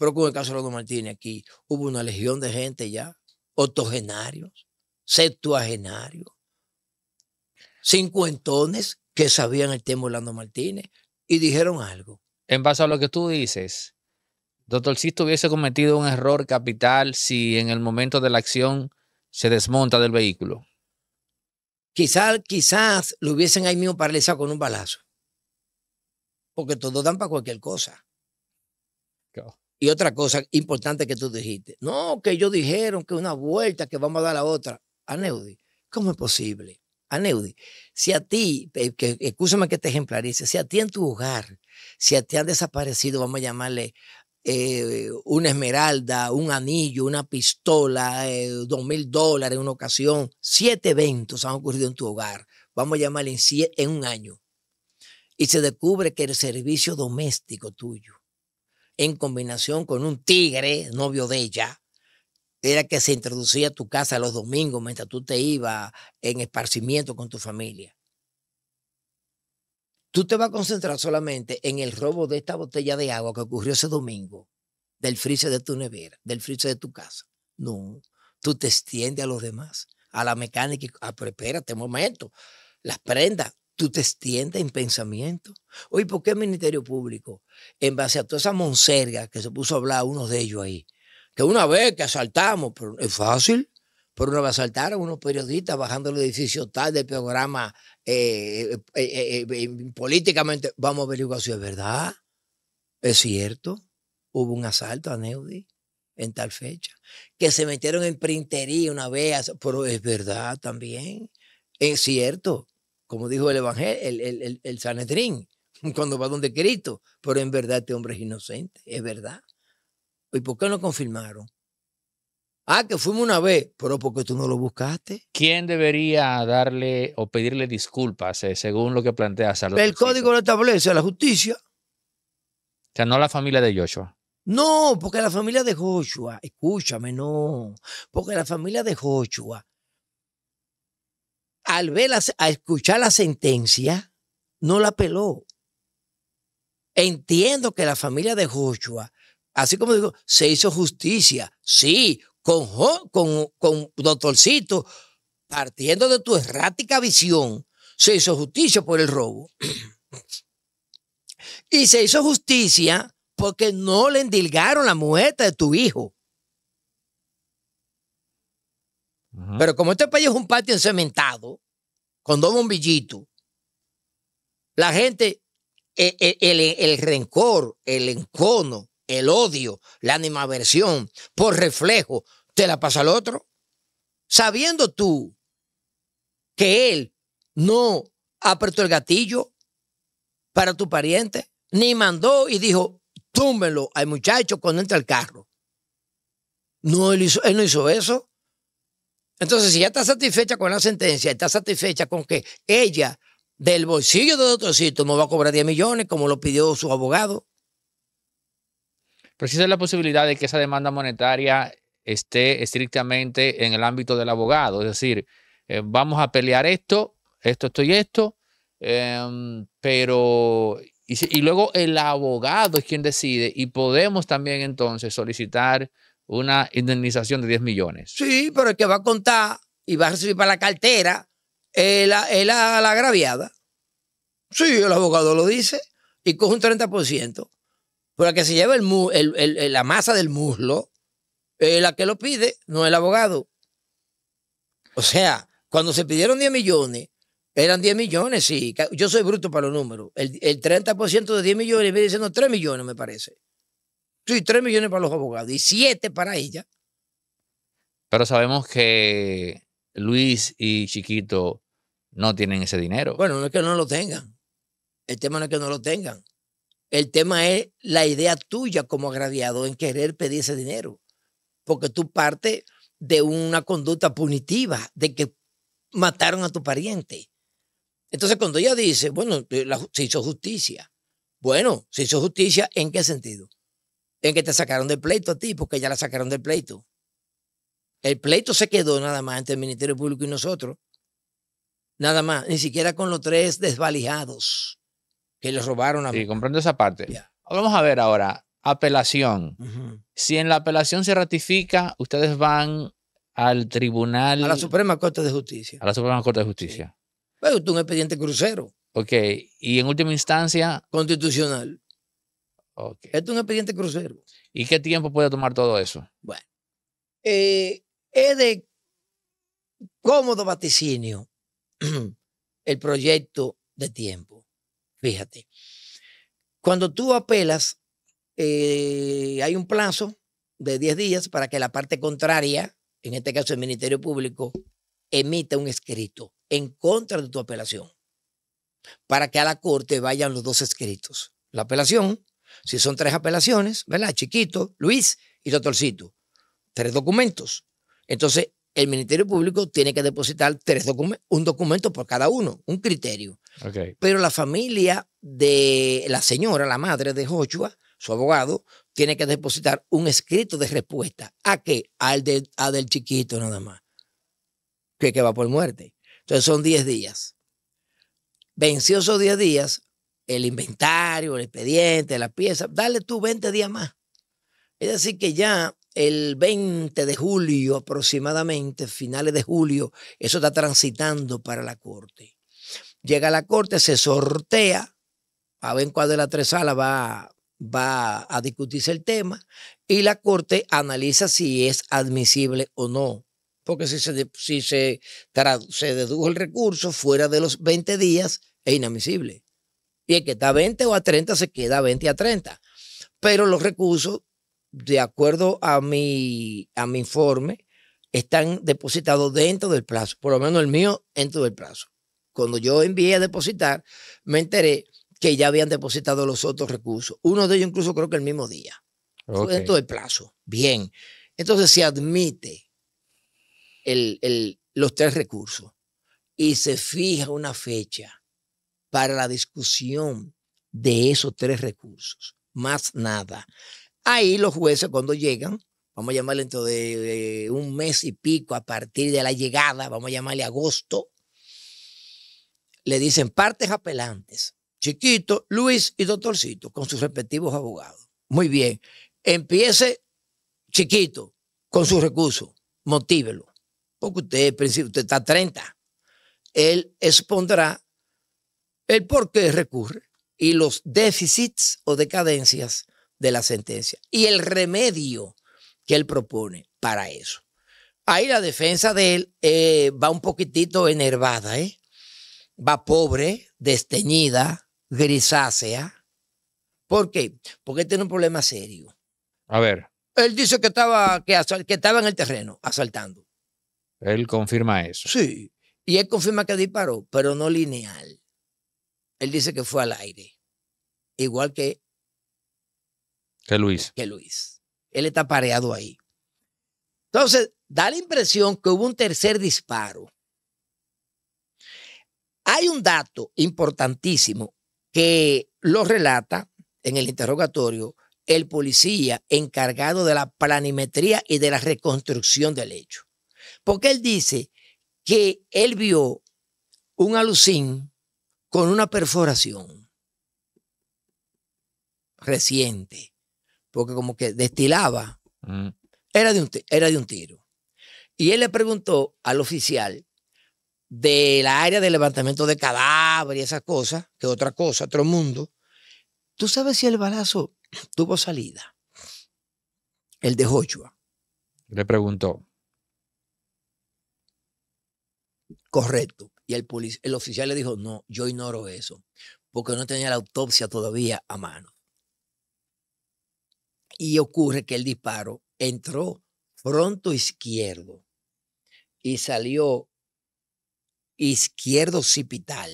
pero con el caso de Lando Martínez aquí hubo una legión de gente ya, octogenarios, septuagenarios, cincuentones que sabían el tema de Orlando Martínez y dijeron algo. En base a lo que tú dices, doctor Sisto hubiese cometido un error capital si en el momento de la acción se desmonta del vehículo. Quizás, quizás lo hubiesen ahí mismo paralizado con un balazo. Porque todos dan para cualquier cosa. Y otra cosa importante que tú dijiste, no, que ellos dijeron que una vuelta, que vamos a dar a otra. Aneudi, ¿cómo es posible? Aneudi, si a ti, eh, que, escúchame que te ejemplarice, si a ti en tu hogar, si a ti han desaparecido, vamos a llamarle eh, una esmeralda, un anillo, una pistola, eh, dos mil dólares en una ocasión, siete eventos han ocurrido en tu hogar, vamos a llamarle en un año, y se descubre que el servicio doméstico tuyo en combinación con un tigre, novio de ella, era que se introducía a tu casa los domingos mientras tú te ibas en esparcimiento con tu familia. Tú te vas a concentrar solamente en el robo de esta botella de agua que ocurrió ese domingo, del freezer de tu nevera, del freezer de tu casa. No, tú te extiendes a los demás, a la mecánica, a, ah, pero espérate un momento, las prendas, tú te extiendes en pensamiento. Oye, ¿por qué el Ministerio Público, en base a toda esa monserga que se puso a hablar uno de ellos ahí, que una vez que asaltamos, es fácil, pero vez asaltaron unos periodistas bajando el edificio tal del programa eh, eh, eh, políticamente, vamos a averiguar si es verdad, es cierto, hubo un asalto a Neudi en tal fecha, que se metieron en printería una vez, pero es verdad también, es cierto como dijo el Evangelio, el, Sanedrín, cuando va donde Cristo, pero en verdad este hombre es inocente, es verdad. ¿Y por qué no confirmaron? Ah, que fuimos una vez, pero porque tú no lo buscaste. ¿Quién debería darle o pedirle disculpas eh, según lo que plantea El código lo establece, la justicia. O sea, no la familia de Joshua. No, porque la familia de Joshua, escúchame, no, porque la familia de Joshua al a escuchar la sentencia, no la apeló. Entiendo que la familia de Joshua, así como digo, se hizo justicia. Sí, con, con, con doctorcito, partiendo de tu errática visión, se hizo justicia por el robo. y se hizo justicia porque no le endilgaron la muerte de tu hijo. Pero como este país es un patio encementado, con dos bombillitos, la gente, e, e, el, rencor, el encono, el odio, la animaversión, por reflejo, te la pasa al otro. Sabiendo tú que él no apretó el gatillo para tu pariente, ni mandó y dijo, túmbelo al muchacho cuando entra al carro. No, él no hizo eso. Entonces, si ya está satisfecha con la sentencia, está satisfecha con que ella, del bolsillo de otro sitio, no va a cobrar 10 millones, como lo pidió su abogado. Pero la posibilidad de que esa demanda monetaria esté estrictamente en el ámbito del abogado. Es decir, eh, vamos a pelear esto, esto, esto y esto, em, pero... y luego el abogado es quien decide y podemos también entonces solicitar una indemnización de 10 millones. Sí, pero el que va a contar y va a recibir para la cartera es la, agraviada. Sí, el abogado lo dice y coge un 30%. Pero el que se lleva el, la masa del muslo es la que lo pide, no el abogado. O sea, cuando se pidieron 10 millones, eran 10 millones, sí. Yo soy bruto para los números. El, 30% de 10 millones viene diciendo 3 millones, me parece y 3 millones para los abogados y 7 para ella. Pero sabemos que Luis y Chiquito no tienen ese dinero. Bueno, no es que no lo tengan. El tema no es que no lo tengan. El tema es la idea tuya como agraviado en querer pedir ese dinero. Porque tú partes de una conducta punitiva, de que mataron a tu pariente. Entonces, cuando ella dice, bueno, eh, se hizo justicia. Bueno, se hizo justicia, ¿en qué sentido? en que te sacaron del pleito a ti, porque ya la sacaron del pleito. El pleito se quedó nada más entre el Ministerio Público y nosotros. Nada más, ni siquiera con los tres desvalijados que les robaron a mí. Sí, comprendo esa parte. Vamos a ver ahora, apelación. Si en la apelación se ratifica, ustedes van al tribunal. A la Suprema Corte de Justicia. A la Suprema Corte de Justicia. Sí. un expediente crucero. Ok, y en última instancia. Constitucional. Esto es un expediente crucero. ¿Y qué tiempo puede tomar todo eso? Bueno, eh, es de cómodo vaticinio el proyecto de tiempo. Fíjate, cuando tú apelas, eh, hay un plazo de 10 días para que la parte contraria, en este caso el Ministerio Público, emita un escrito en contra de tu apelación, para que a la Corte vayan los dos escritos, la apelación si son tres apelaciones, ¿verdad? Chiquito, Luis y Doctorcito. Tres documentos. Entonces, el Ministerio Público tiene que depositar tres documentos, un documento por cada uno, un criterio. Pero la familia de la señora, la madre de Joshua, su abogado, tiene que depositar un escrito de respuesta. ¿A qué? Al a del chiquito nada más. Que, que va por muerte. Entonces son diez días. Vencioso esos 10 días, el inventario, el expediente, la pieza, dale tú 20 días más. Es decir, que ya el 20 de julio aproximadamente, finales de julio, eso está transitando para la corte. Llega a la corte, se sortea, a ver cuál de las tres salas va, va a discutirse el tema y la corte analiza si es admisible o no. Porque si se, si se, se dedujo el recurso fuera de los 20 días, es inadmisible el que está a 20 o a 30 se queda a 20 a 30. Pero los recursos, de acuerdo a mi, a mi informe, están depositados dentro del plazo, por lo menos el mío dentro del plazo. Cuando yo envié a depositar, me enteré que ya habían depositado los otros recursos. Uno de ellos incluso creo que el mismo día. Dentro del plazo. Bien. Entonces se admite los tres recursos y se fija una fecha para la discusión de esos tres recursos, más nada. Ahí los jueces cuando llegan, vamos a llamarle dentro de, eh, un mes y pico a partir de la llegada, vamos a llamarle agosto, le dicen partes apelantes, Chiquito, Luis y Doctorcito, con sus respectivos abogados. Muy bien, empiece Chiquito con sus recursos, motívelo, porque usted, usted está 30. Él expondrá el por qué recurre y los déficits o decadencias de la sentencia y el remedio que él propone para eso. Ahí la defensa de él eh, va un poquitito enervada, ¿eh? va pobre, desteñida, grisácea. ¿Por qué? Porque tiene un problema serio. A ver. Él dice que estaba, que, que estaba en el terreno asaltando. Él confirma eso. Sí, y él confirma que disparó, pero no lineal él dice que fue al aire. Igual que. Que Luis. Que Luis. Él está pareado ahí. Entonces, da la impresión que hubo un tercer disparo. Hay un dato importantísimo que lo relata en el interrogatorio el policía encargado de la planimetría y de la reconstrucción del hecho. Porque él dice que él vio un alucín con una perforación reciente, porque como que destilaba, mm. era, de un, era de un tiro. Y él le preguntó al oficial del área de levantamiento de cadáver y esas cosas, que otra cosa, otro mundo, ¿tú sabes si el balazo tuvo salida? El de Joshua. Le preguntó. Correcto. Y el, oficial le dijo, no, yo ignoro eso, porque no tenía la autopsia todavía a mano. Y ocurre que el disparo entró pronto izquierdo y salió izquierdo occipital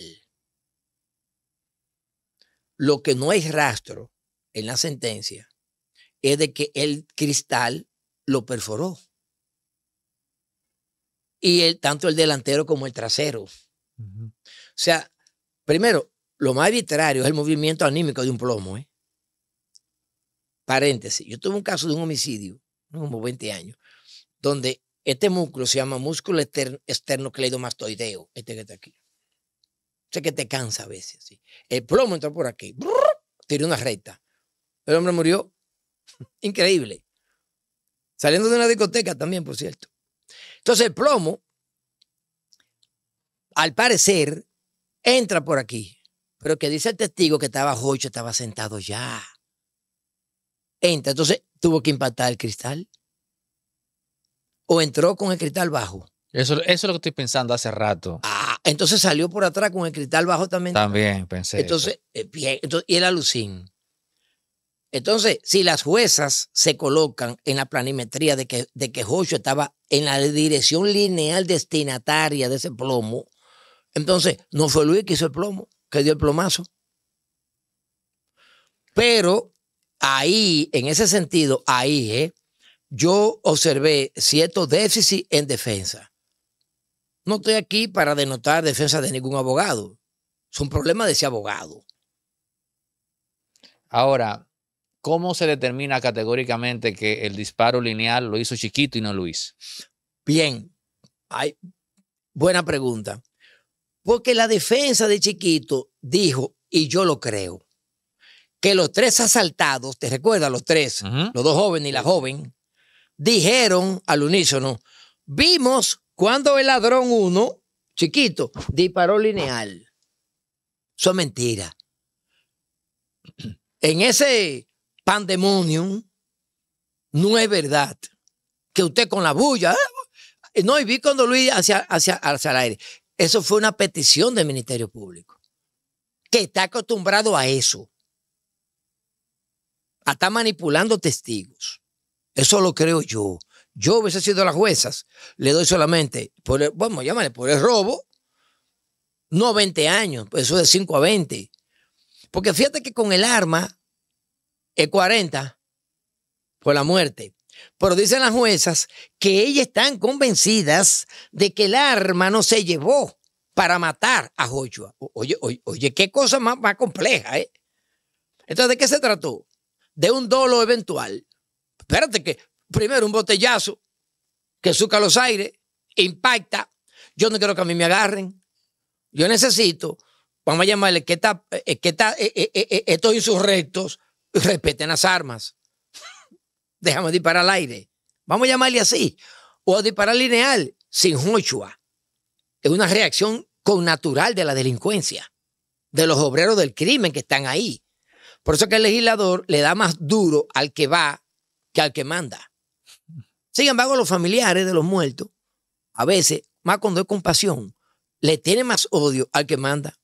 Lo que no hay rastro en la sentencia es de que el cristal lo perforó. Y el, tanto el delantero como el trasero. O sea, primero, lo más literario es el movimiento anímico de un plomo. ¿eh? Paréntesis, yo tuve un caso de un homicidio, como 20 años, donde este músculo se llama músculo esternocleidomastoideo, este que está aquí. Sé que te cansa a veces. El plomo entró por aquí, tiró una recta. El hombre murió. Increíble. Saliendo de una discoteca también, por cierto. Entonces el plomo al parecer, entra por aquí. Pero que dice el testigo que estaba Jocho, estaba sentado ya. Entra, entonces tuvo que impactar el cristal. O entró con el cristal bajo. Eso, eso es lo que estoy pensando hace rato. Ah, entonces salió por atrás con el cristal bajo también. También pensé. Entonces, eh, bien, entonces y era alucín. Entonces, si las juezas se colocan en la planimetría de que, de que Jocho estaba en la dirección lineal destinataria de ese plomo, entonces, no fue Luis que hizo el plomo, que dio el plomazo. Pero ahí, en ese sentido, ahí, eh, yo observé cierto déficit en defensa. No estoy aquí para denotar defensa de ningún abogado. Es un problema de ese abogado. Ahora, ¿cómo se determina categóricamente que el disparo lineal lo hizo Chiquito y no Luis? Bien, hay, buena pregunta. Porque la defensa de Chiquito dijo, y yo lo creo, que los tres asaltados, ¿te recuerdas los tres? Los dos jóvenes y la joven, dijeron al unísono, vimos cuando el ladrón uno, Chiquito, disparó lineal. Son es mentira. En ese pandemonium, no es verdad que usted con la bulla, eh, no, y vi cuando Luis hacia, hacia, hacia el aire, eso fue una petición del Ministerio Público, que está acostumbrado a eso, a estar manipulando testigos. Eso lo creo yo. Yo hubiese sido las juezas, le doy solamente, por el, vamos, llámale, por el robo, no 20 años, pues eso de 5 a 20. Porque fíjate que con el arma, es 40 por la muerte. Pero dicen las juezas que ellas están convencidas de que el arma no se llevó para matar a Joshua. Oye, oye, oye qué cosa más, compleja, ¿eh? Entonces, ¿de qué se trató? De un dolo eventual. Espérate que primero un botellazo que suca los aires, impacta. Yo no quiero que a mí me agarren. Yo necesito, vamos a llamarle que, está, eh, eh, que está, eh, estos insurrectos respeten las armas dejamos disparar al aire. Vamos a llamarle así. O disparar lineal, sin Joshua. Es una reacción con natural de la delincuencia, de los obreros del crimen que están ahí. Por eso que el legislador le da más duro al que va que al que manda. Sin embargo, los familiares de los muertos, a veces, más cuando hay compasión, le tiene más odio al que manda.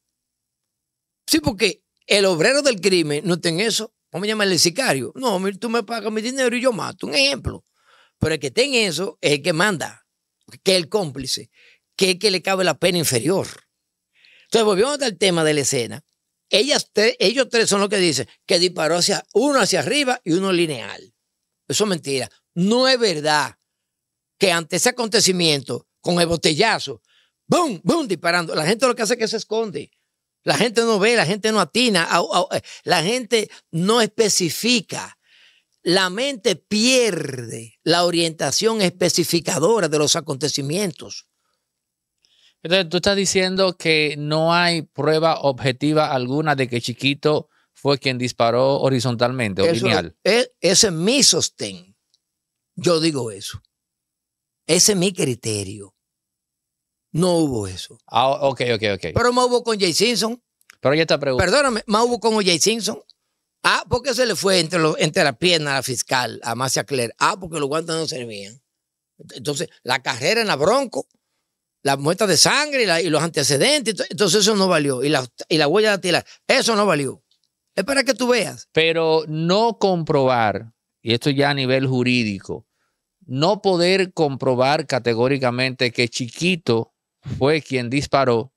Sí, porque el obrero del crimen no tiene eso. Vamos a el sicario. No, tú me pagas mi dinero y yo mato. Un ejemplo. Pero el que tenga eso es el que manda, que es el cómplice, que es el que le cabe la pena inferior. Entonces, volvemos al tema de la escena, ellas ellos tres son los que dicen que disparó hacia uno hacia arriba y uno lineal. Eso es mentira. No es verdad que ante ese acontecimiento, con el botellazo, ¡boom! ¡boom! disparando, la gente lo que hace es que se esconde. La gente no ve, la gente no atina, eh, la gente no especifica. La mente pierde la orientación especificadora de los acontecimientos. Entonces, tú estás diciendo que no hay prueba objetiva alguna de que Chiquito fue quien disparó horizontalmente o lineal. E, ese es mi sostén. Yo digo eso. Ese es mi criterio. No hubo eso. Ah, ok, ok, ok. Pero más hubo con Jay Simpson. Pero ya está pregunta. Perdóname, más hubo con Jay Simpson. Ah, porque se le fue entre, lo, entre la pierna a la fiscal, a Marcia Claire. Ah, porque los guantes no servían. Entonces, la carrera en la Bronco, las muestras de sangre y, los antecedentes, entonces eso no valió. Y la, y la huella eso no valió. Es para que tú veas. Pero no comprobar, y esto ya a nivel jurídico, no poder comprobar categóricamente que Chiquito fue quien disparó,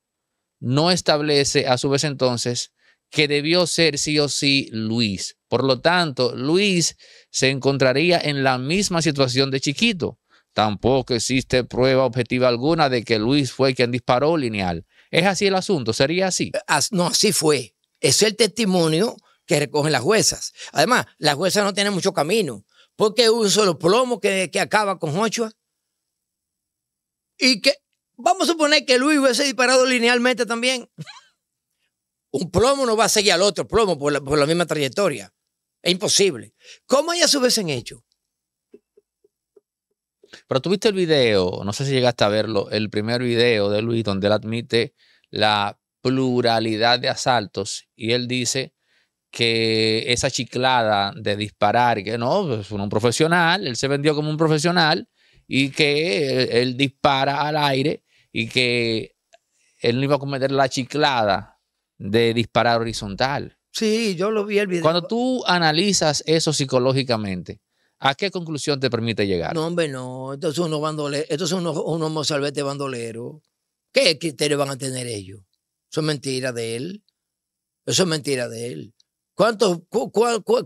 no establece a su vez entonces que debió ser sí o sí Luis. Por lo tanto, Luis se encontraría en la misma situación de chiquito. Tampoco existe prueba objetiva alguna de que Luis fue quien disparó lineal. ¿Es así el asunto? ¿Sería así? Eh, no, así fue. Es el testimonio que recogen las juezas. Además, las juezas no tienen mucho camino. porque un solo plomo que, que acaba con Ochoa? Y que Vamos a suponer que Luis hubiese disparado linealmente también. Un plomo no va a seguir al otro plomo por la, misma trayectoria. Es imposible. ¿Cómo ellas se hubiesen hecho? Pero tuviste el video, no sé si llegaste a verlo, el primer video de Luis donde él admite la pluralidad de asaltos y él dice que esa chiclada de disparar, que no, es pues, un profesional, él se vendió como un profesional y que él, dispara al aire y que él no iba a cometer la chiclada de disparar horizontal. Sí, yo lo vi el video. Cuando tú analizas eso psicológicamente, ¿a qué conclusión te permite llegar? No, hombre, no. Estos son unos bandoleros, estos bandoleros. ¿Qué criterios van a tener ellos? Eso es mentira de él. Eso es mentira de él. ¿Cuántos,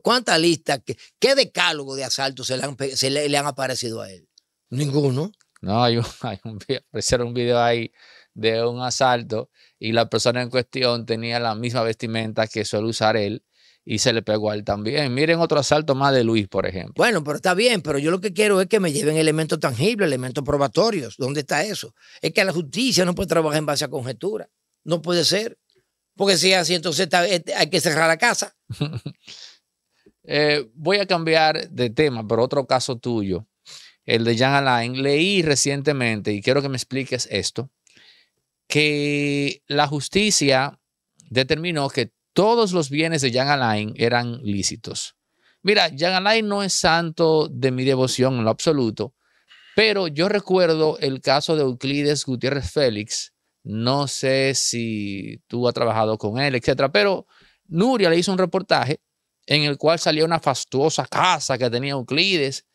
¿Cuántas listas, qué, decálogo de asaltos se, le han aparecido a él? Ninguno. No, hay un, un video, ahí de un asalto y la persona en cuestión tenía la misma vestimenta que suele usar él y se le pegó a él también. Miren otro asalto más de Luis, por ejemplo. Bueno, pero está bien, pero yo lo que quiero es que me lleven elementos tangibles, elementos probatorios. ¿Dónde está eso? Es que la justicia no puede trabajar en base a conjetura. No puede ser. Porque si es así, entonces hay que cerrar la casa. Eh, voy a cambiar de tema, pero otro caso tuyo el de Jan Alain, leí recientemente, y quiero que me expliques esto, que la justicia determinó que todos los bienes de Jan Alain eran lícitos. Mira, Jan Alain no es santo de mi devoción en lo absoluto, pero yo recuerdo el caso de Euclides Gutiérrez Félix. No sé si tú has trabajado con él, etcétera, pero Nuria le hizo un reportaje en el cual salía una fastuosa casa que tenía Euclides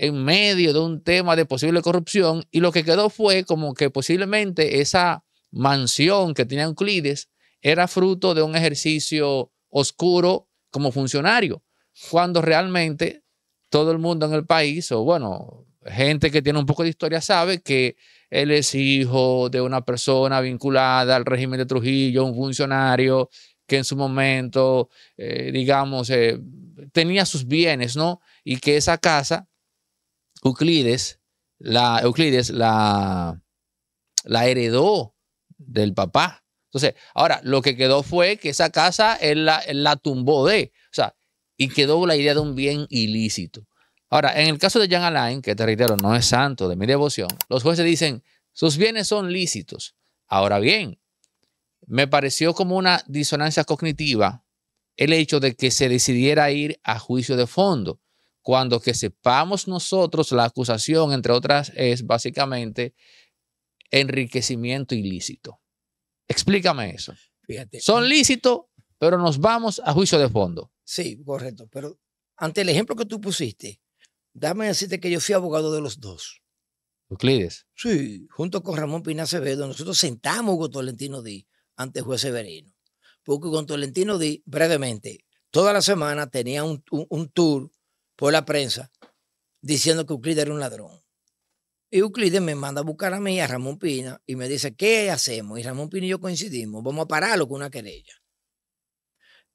en medio de un tema de posible corrupción y lo que quedó fue como que posiblemente esa mansión que tenía Euclides era fruto de un ejercicio oscuro como funcionario, cuando realmente todo el mundo en el país, o bueno, gente que tiene un poco de historia sabe que él es hijo de una persona vinculada al régimen de Trujillo, un funcionario que en su momento, eh, digamos, eh, tenía sus bienes, ¿no? Y que esa casa Euclides la, Euclides la, la heredó del papá. Entonces, ahora, lo que quedó fue que esa casa él la, la tumbó de, o sea, y quedó la idea de un bien ilícito. Ahora, en el caso de Jean Alain, que te reitero, no es santo de mi devoción, los jueces dicen, sus bienes son lícitos. Ahora bien, me pareció como una disonancia cognitiva el hecho de que se decidiera ir a juicio de fondo cuando que sepamos nosotros la acusación, entre otras, es básicamente enriquecimiento ilícito. Explícame eso. Son lícitos, pero nos vamos a juicio de fondo. Sí, correcto. Pero ante el ejemplo que tú pusiste, dame decirte que yo fui abogado de los dos. Euclides. Sí, junto con Ramón Pina nosotros sentamos con Tolentino Di ante el juez Severino. Porque con Tolentino Di, brevemente, toda la semana tenía un tour por la prensa diciendo que Euclides era un ladrón. Y Euclides me manda a buscar a mí, a Ramón Pina, y me dice, ¿qué hacemos? Y Ramón Pina y yo coincidimos, vamos a pararlo con una querella.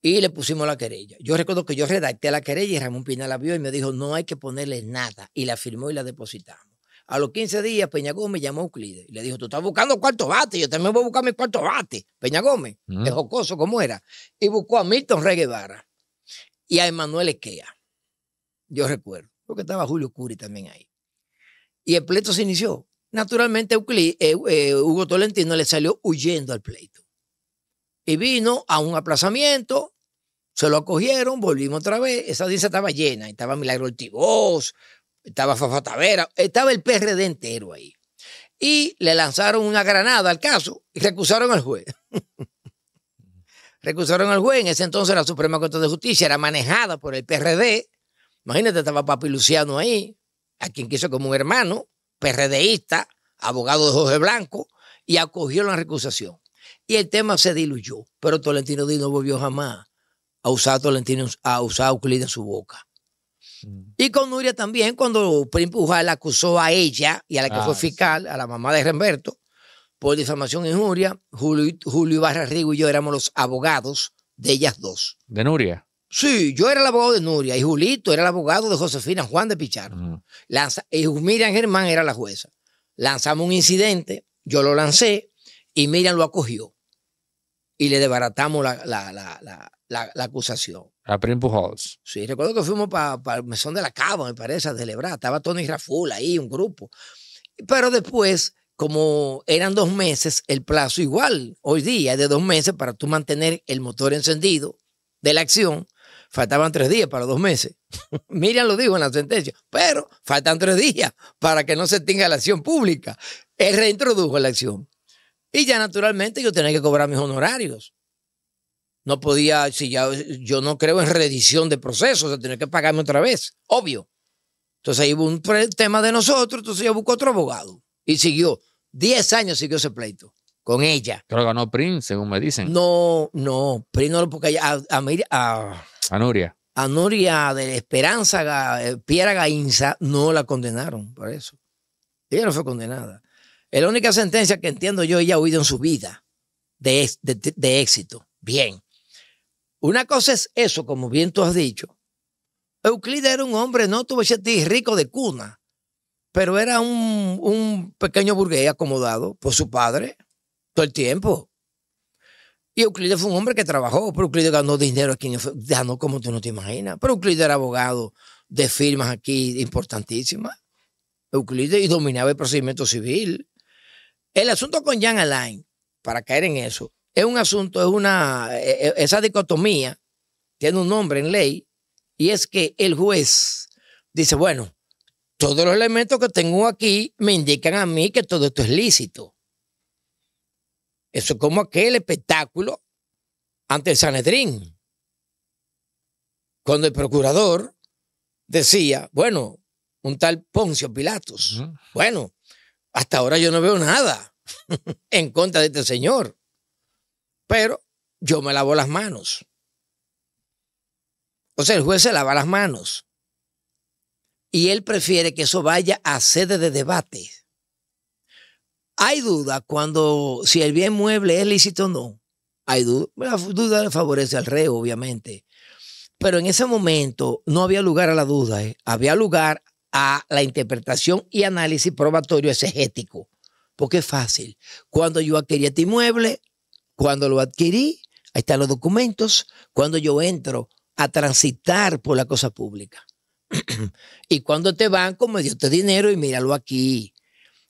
Y le pusimos la querella. Yo recuerdo que yo redacté la querella y Ramón Pina la vio y me dijo, no hay que ponerle nada. Y la firmó y la depositamos. A los 15 días, Peña Gómez llamó a Euclides y le dijo, tú estás buscando cuarto bate, yo también voy a buscar mi cuarto bate. Peña Gómez, de mm. jocoso como era. Y buscó a Milton Rey y a Emanuel Esquea yo recuerdo, porque estaba Julio Curi también ahí. Y el pleito se inició. Naturalmente, eh, eh, Hugo Tolentino le salió huyendo al pleito. Y vino a un aplazamiento, se lo acogieron, volvimos otra vez. Esa audiencia estaba llena, estaba Milagro Ortiz, estaba Fafa Tavera, estaba el PRD entero ahí. Y le lanzaron una granada al caso y recusaron al juez. recusaron al juez. En ese entonces la Suprema Corte de Justicia era manejada por el PRD Imagínate, estaba Papi Luciano ahí, a quien quiso como un hermano, PRDista, abogado de Jorge Blanco, y acogió la recusación. Y el tema se diluyó, pero Tolentino Díaz no volvió jamás a usar a Tolentino, a usar en su boca. Mm. Y con Nuria también, cuando Prim la acusó a ella y a la que fue ah, fiscal, a la mamá de Remberto, por difamación e injuria, Julio, Julio Ibarra Rigo y yo éramos los abogados de ellas dos. ¿De Nuria? Sí, yo era el abogado de Nuria y Julito era el abogado de Josefina Juan de Pichardo. Lanza, y eh, Miriam Germán era la jueza. Lanzamos un incidente, yo lo lancé y Miriam lo acogió. Y le desbaratamos la, la, acusación. A Prince Sí, recuerdo que fuimos para el Mesón de la Cava, me parece, a celebrar. Estaba Tony Raful ahí, un grupo. Pero después, como eran dos meses, el plazo igual hoy día es de dos meses para tú mantener el motor encendido de la acción faltaban tres días para dos meses. Miriam lo dijo en la sentencia, pero faltan tres días para que no se tenga la acción pública. Él reintrodujo la acción. Y ya naturalmente yo tenía que cobrar mis honorarios. No podía, si ya, yo no creo en redición de procesos, o sea, tenía que pagarme otra vez, obvio. Entonces ahí hubo un tema de nosotros, entonces yo busco otro abogado y siguió. Diez años siguió ese pleito con ella. Creo ganó Prince, según me dicen. No, no, Prince no, porque a, a, a, Nuria. A Nuria de la Esperanza, eh, Piera Gainza, no la condenaron por eso. Ella no fue condenada. Es la única sentencia que entiendo yo ella ha oído en su vida de, éxito. Bien. Una cosa es eso, como bien tú has dicho. Euclides era un hombre, no tuve rico de cuna, pero era un, un pequeño burgués acomodado por su padre, todo el tiempo. Y Euclides fue un hombre que trabajó, pero Euclides ganó dinero aquí, ganó como tú no te imaginas. Pero Euclides era abogado de firmas aquí importantísimas. Euclides y dominaba el procedimiento civil. El asunto con Jean Alain, para caer en eso, es un asunto, es una, eh, eh, esa dicotomía tiene un nombre en ley y es que el juez dice, bueno, todos los elementos que tengo aquí me indican a mí que todo esto es lícito. Eso es como aquel espectáculo ante el Sanedrín, cuando el procurador decía, bueno, un tal Poncio Pilatos, bueno, hasta ahora yo no veo nada en contra de este señor, pero yo me lavo las manos. O sea, el juez se lava las manos. Y él prefiere que eso vaya a sede de debate hay duda cuando si el bien mueble es lícito o no. Hay duda. La duda le favorece al rey, obviamente. Pero en ese momento no había lugar a la duda, ¿eh? había lugar a la interpretación y análisis probatorio exegético. Porque es fácil. Cuando yo adquirí este inmueble, cuando lo adquirí, ahí están los documentos, cuando yo entro a transitar por la cosa pública. y cuando te banco me dio este dinero y míralo aquí.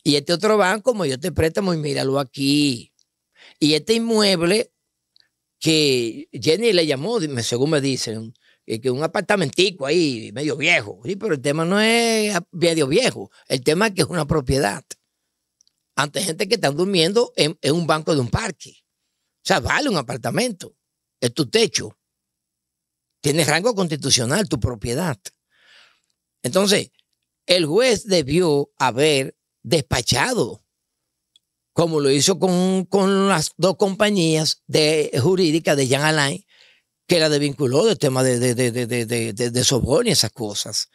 Y este otro banco como yo te préstamo y míralo aquí. Y este inmueble que Jenny le llamó, según me dicen, eh, que un apartamentico ahí, medio viejo. Sí, pero el tema no es medio viejo. El tema es que es una propiedad. Ante gente que está durmiendo en, en un banco de un parque. O sea, vale un apartamento. Es tu techo. Tienes rango constitucional, tu propiedad. Entonces, el juez debió haber despachado, como lo hizo con, las dos compañías de, jurídicas de Jean Alain, que la desvinculó del tema de, de, de, soborno y esas cosas.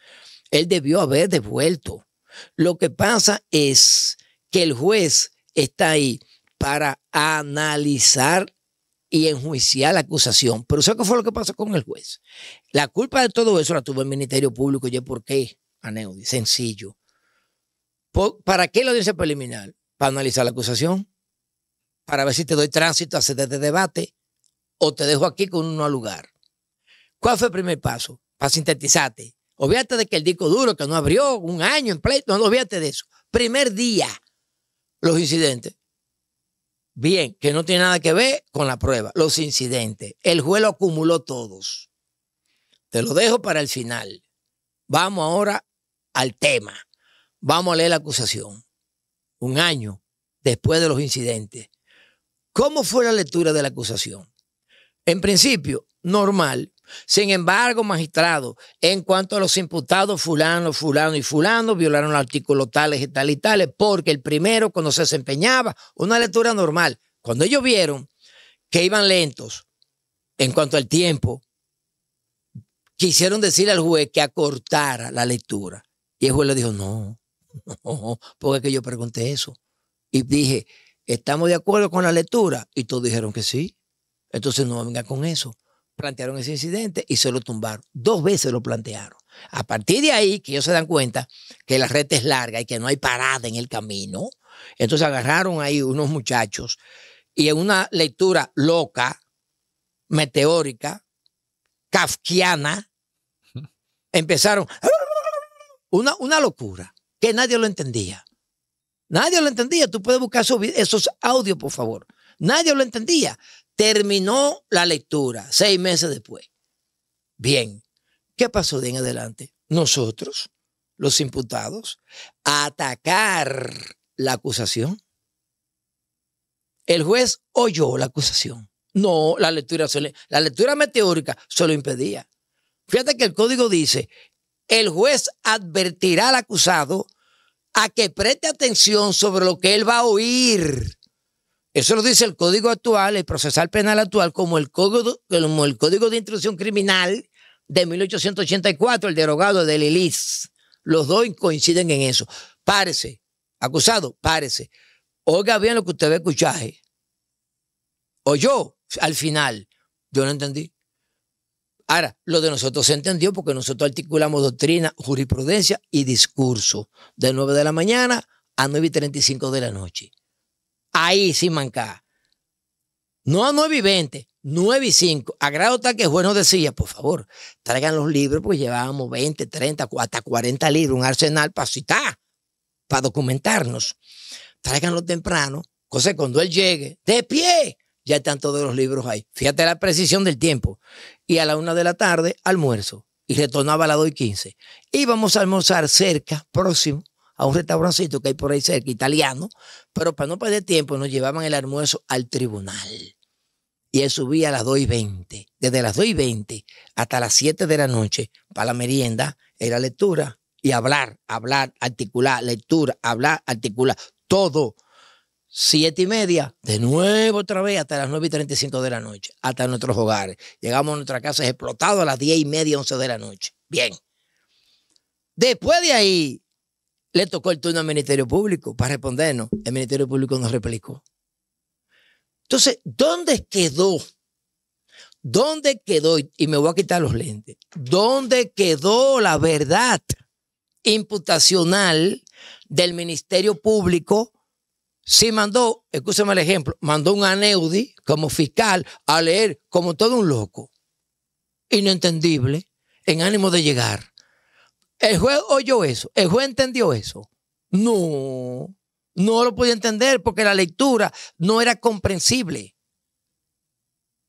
Él debió haber devuelto. Lo que pasa es que el juez está ahí para analizar y enjuiciar la acusación. Pero ¿sabes qué fue lo que pasó con el juez? La culpa de todo eso la tuvo el Ministerio Público. ¿Y por qué, Aneudi? Sencillo. ¿Para qué lo dice preliminar? Para analizar la acusación, para ver si te doy tránsito a hacer este debate o te dejo aquí con uno al lugar. ¿Cuál fue el primer paso? Para sintetizarte. Obviate de que el disco duro que no abrió un año en pleito, no, no obviate de eso. Primer día, los incidentes. Bien, que no tiene nada que ver con la prueba, los incidentes. El juez lo acumuló todos. Te lo dejo para el final. Vamos ahora al tema. Vamos a leer la acusación. Un año después de los incidentes. ¿Cómo fue la lectura de la acusación? En principio, normal. Sin embargo, magistrado, en cuanto a los imputados fulano, fulano y fulano, violaron artículos tales y tal y tales, porque el primero cuando se desempeñaba, una lectura normal. Cuando ellos vieron que iban lentos en cuanto al tiempo, quisieron decir al juez que acortara la lectura. Y el juez le dijo, no, porque que yo pregunté eso. Y dije, ¿estamos de acuerdo con la lectura? Y todos dijeron que sí. Entonces no venga con eso. Plantearon ese incidente y se lo tumbaron. Dos veces lo plantearon. A partir de ahí, que ellos se dan cuenta que la red es larga y que no hay parada en el camino, entonces agarraron ahí unos muchachos y en una lectura loca, meteórica, kafkiana, empezaron una, una locura que nadie lo entendía. Nadie lo entendía. Tú puedes buscar esos, audios, por favor. Nadie lo entendía. Terminó la lectura seis meses después. Bien, ¿qué pasó de en adelante? Nosotros, los imputados, a atacar la acusación. El juez oyó la acusación. No, la lectura, la lectura meteórica se lo impedía. Fíjate que el código dice el juez advertirá al acusado a que preste atención sobre lo que él va a oír. Eso lo dice el código actual, el procesal penal actual, como el código, el código de instrucción criminal de 1884, el derogado de ilis Los dos coinciden en eso. Párese, acusado, párese. Oiga bien lo que usted ve escuchaje. ¿eh? O yo, al final, yo no entendí. Ahora, lo de nosotros se entendió porque nosotros articulamos doctrina, jurisprudencia y discurso de 9 de la mañana a 9 y 35 de la noche. Ahí sí manca. No a 9 y 20, 9 y 5. Agrado tal que el juez nos decía, por favor, traigan los libros, pues llevábamos 20, 30, hasta 40 libros, un arsenal para citar, para documentarnos. Traiganlo temprano, cosa que cuando él llegue, de pie, ya están todos los libros ahí. Fíjate la precisión del tiempo y a la una de la tarde almuerzo y retornaba a las 2 y 15. Íbamos a almorzar cerca, próximo, a un restaurancito que hay por ahí cerca, italiano, pero para no perder tiempo nos llevaban el almuerzo al tribunal. Y él subía a las 2 y 20. Desde las 2 y 20 hasta las 7 de la noche, para la merienda, era lectura y hablar, hablar, articular, lectura, hablar, articular, todo siete y media, de nuevo otra vez hasta las nueve y treinta y cinco de la noche, hasta nuestros hogares. Llegamos a nuestra casa explotado a las diez y media, once de la noche. Bien. Después de ahí, le tocó el turno al Ministerio Público para respondernos. El Ministerio Público nos replicó. Entonces, ¿dónde quedó? ¿Dónde quedó? Y me voy a quitar los lentes. ¿Dónde quedó la verdad imputacional del Ministerio Público? Si mandó, escúchame el ejemplo, mandó un aneudi como fiscal a leer como todo un loco, inentendible, en ánimo de llegar. El juez oyó eso, el juez entendió eso. No, no lo podía entender porque la lectura no era comprensible.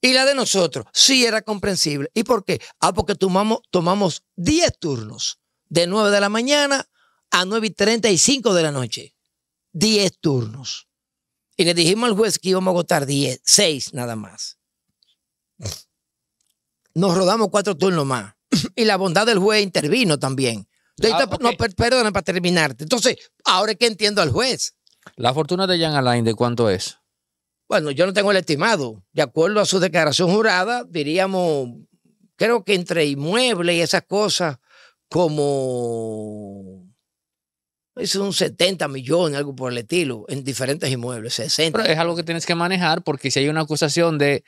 Y la de nosotros sí era comprensible. ¿Y por qué? Ah, porque tomamos, tomamos 10 turnos de 9 de la mañana a 9 y 35 de la noche. 10 turnos. Y le dijimos al juez que íbamos a agotar 10, 6 nada más. Nos rodamos cuatro turnos más. Y la bondad del juez intervino también. Ah, no, perdona para terminarte. Entonces, ahora es que entiendo al juez. ¿La fortuna de Jan Alain de cuánto es? Bueno, yo no tengo el estimado. De acuerdo a su declaración jurada, diríamos, creo que entre inmuebles y esas cosas, como es un 70 millones, algo por el estilo, en diferentes inmuebles, 60. Pero es algo que tienes que manejar porque si hay una acusación de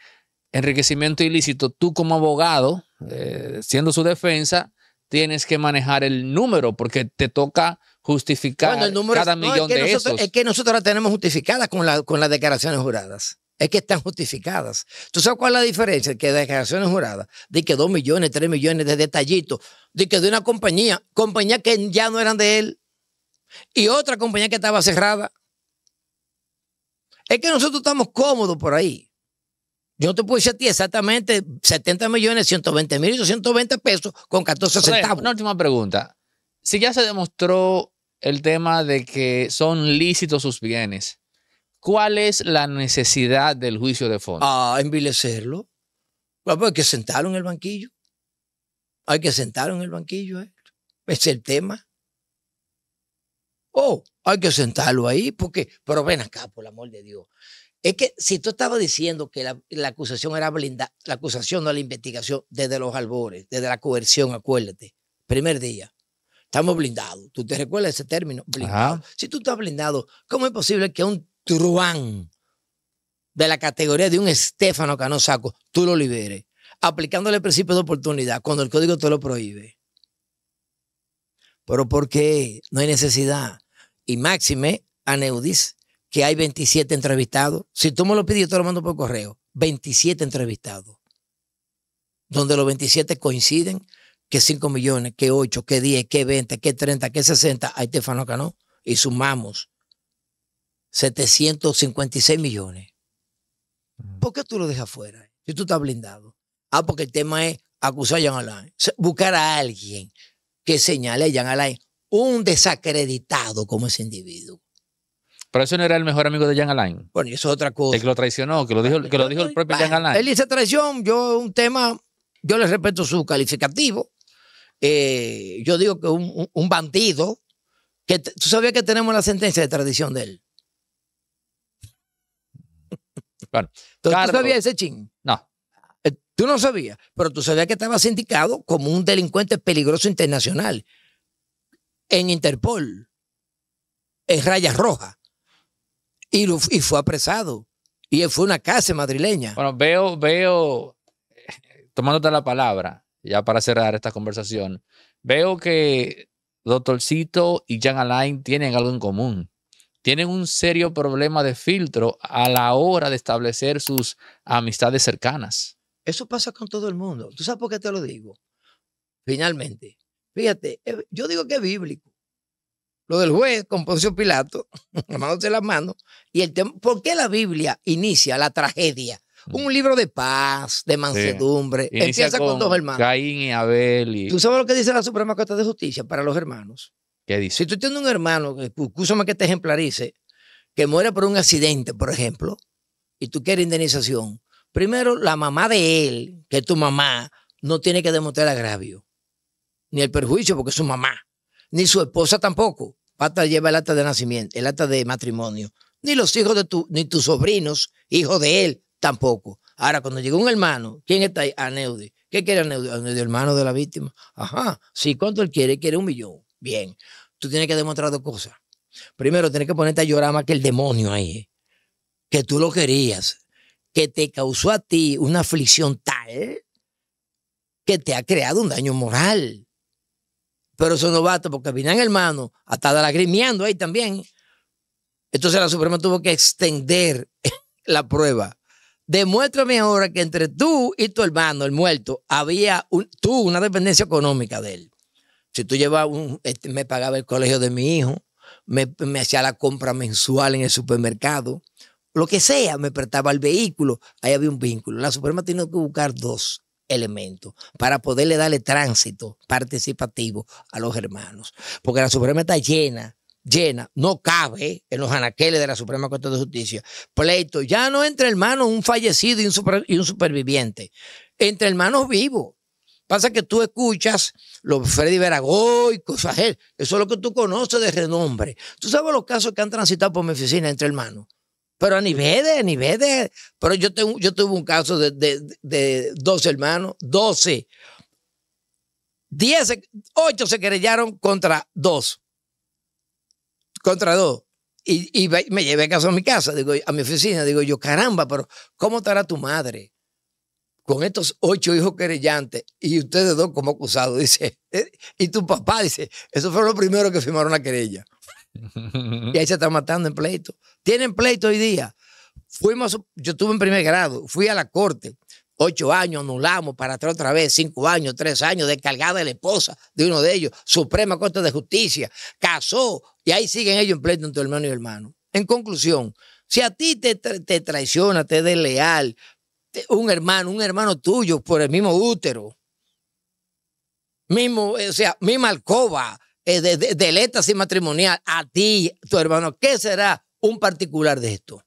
enriquecimiento ilícito, tú como abogado, eh, siendo su defensa, tienes que manejar el número porque te toca justificar cada millón de nosotros, esos. Es que nosotros la tenemos justificada con, la, con las declaraciones juradas. Es que están justificadas. ¿Tú sabes cuál es la diferencia? Que declaraciones juradas, de que 2 millones, 3 millones de detallitos, de que de una compañía, compañía que ya no eran de él, y otra compañía que estaba cerrada. Es que nosotros estamos cómodos por ahí. Yo te puedo decir a ti exactamente 70 millones 120 mil 120 pesos con 14 centavos. Una última pregunta. Si ya se demostró el tema de que son lícitos sus bienes, ¿cuál es la necesidad del juicio de fondo? Ah, envilecerlo. Pues hay que sentarlo en el banquillo. Hay que sentarlo en el banquillo. Eh. Es el tema oh, hay que sentarlo ahí, porque, pero ven acá, por el amor de Dios. Es que si tú estabas diciendo que la, acusación era blindada, la acusación no la investigación desde los albores, desde la coerción, acuérdate, primer día. Estamos blindados. ¿Tú te recuerdas ese término? Blindado. Si tú estás blindado, ¿cómo es posible que un truán de la categoría de un Estefano Canosaco tú lo liberes? Aplicándole el principio de oportunidad cuando el código te lo prohíbe. Pero ¿por qué? No hay necesidad y máxime a Neudis, que hay 27 entrevistados. Si tú me lo pides, yo te lo mando por correo. 27 entrevistados. Donde los 27 coinciden que 5 millones, que 8, que 10, que 20, que 30, que 60, Hay Tefano Cano. Y sumamos 756 millones. ¿Por qué tú lo dejas fuera? Si tú estás blindado. Ah, porque el tema es acusar a Jean Alain. Buscar a alguien que señale a Jean Alain un desacreditado como ese individuo. Pero eso no era el mejor amigo de Jan Alain. Bueno, y eso es otra cosa. El que lo traicionó, que lo dijo, que lo dijo el propio Alain. Él hizo traición, yo un tema, yo le respeto su calificativo. Eh, yo digo que un, bandido, que tú sabías que tenemos la sentencia de tradición de él. Bueno, ¿Tú sabías ese ching? No. Eh, tú no sabías, pero tú sabías que estaba sindicado como un delincuente peligroso internacional en Interpol, en Rayas Rojas, y, y fue apresado. Y fue una casa madrileña. Bueno, veo, veo, tomándote la palabra, ya para cerrar esta conversación, veo que Doctorcito y Jean Alain tienen algo en común. Tienen un serio problema de filtro a la hora de establecer sus amistades cercanas. Eso pasa con todo el mundo. ¿Tú sabes por qué te lo digo? Finalmente, Fíjate, eh, yo digo que es bíblico. Lo del juez con Poncio Pilato, amándose las manos, y el tema, ¿por qué la Biblia inicia la tragedia? Mm. Un libro de paz, de mansedumbre. Empieza con, dos hermanos. Caín y Abel. ¿Tú sabes lo que dice la Suprema Corte de Justicia para los hermanos? ¿Qué dice? Si tú tienes un hermano, eh, escúchame que te ejemplarice, que muere por un accidente, por ejemplo, y tú quieres indemnización, primero la mamá de él, que es tu mamá, no tiene que demostrar agravio ni el perjuicio porque es su mamá, ni su esposa tampoco. Pata lleva el acta de nacimiento, el acta de matrimonio, ni los hijos de tu, ni tus sobrinos, hijos de él, tampoco. Ahora, cuando llega un hermano, ¿quién está ahí? Aneudi. ¿Qué quiere Aneudi? hermano de la víctima. Ajá, sí, ¿cuánto él quiere? Quiere un millón. Bien, tú tienes que demostrar dos cosas. Primero, tienes que ponerte a llorar más que el demonio ahí, ¿eh? que tú lo querías, que te causó a ti una aflicción tal que te ha creado un daño moral pero eso no basta porque el hermanos, hasta lagrimeando ahí también. Entonces la Suprema tuvo que extender la prueba. Demuéstrame ahora que entre tú y tu hermano, el muerto, había tú una dependencia económica de él. Si tú llevabas un, este, me pagaba el colegio de mi hijo, me, hacía la compra mensual en el supermercado, lo que sea, me prestaba el vehículo, ahí había un vínculo. La Suprema tiene que buscar dos elemento para poderle darle tránsito participativo a los hermanos. Porque la Suprema está llena, llena, no cabe en los anaqueles de la Suprema Corte de Justicia. Pleito, ya no entre hermanos un fallecido y un, superviviente, entre hermanos vivos. Pasa que tú escuchas los Freddy Veragoy, cosas, eso es lo que tú conoces de renombre. Tú sabes los casos que han transitado por mi oficina entre hermanos. Pero a vede a vede Pero yo, tengo, yo tuve un caso de, dos hermanos, 12. diez ocho se querellaron contra dos. Contra dos Y, me llevé caso a mi casa, digo, a mi oficina. Digo yo, caramba, pero ¿cómo estará tu madre? Con estos ocho hijos querellantes y ustedes dos como acusados, dice. Eh, y tu papá, dice, eso fue lo primero que firmaron la querella. Y ahí se están matando en pleito. Tienen pleito hoy día. Fuimos, yo estuve en primer grado, fui a la corte, ocho años, anulamos para atrás otra vez, cinco años, tres años, descargada de la esposa de uno de ellos, Suprema Corte de Justicia, casó, y ahí siguen ellos en pleito entre hermano y hermano. En conclusión, si a ti te, te traiciona, te desleal, un hermano, un hermano tuyo por el mismo útero, mismo, o sea, misma alcoba, eh, de, matrimonial a ti, tu hermano, ¿qué será un particular de esto?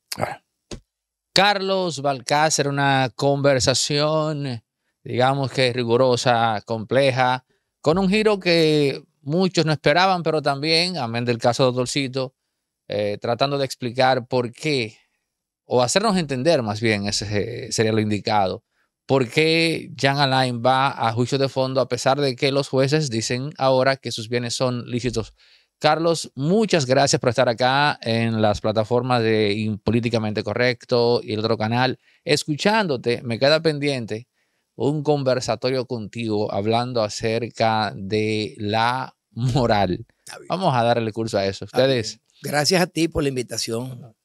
Carlos Balcácer, una conversación, digamos que rigurosa, compleja, con un giro que muchos no esperaban, pero también, amén del caso de Dolcito eh, tratando de explicar por qué, o hacernos entender más bien, ese eh, sería lo indicado, ¿Por qué Jan Alain va a juicio de fondo a pesar de que los jueces dicen ahora que sus bienes son lícitos? Carlos, muchas gracias por estar acá en las plataformas de Políticamente Correcto y el otro canal. Escuchándote, me queda pendiente un conversatorio contigo hablando acerca de la moral. Vamos a darle curso a eso. Ustedes. Gracias a ti por la invitación.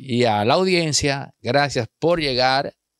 Y a la audiencia, gracias por llegar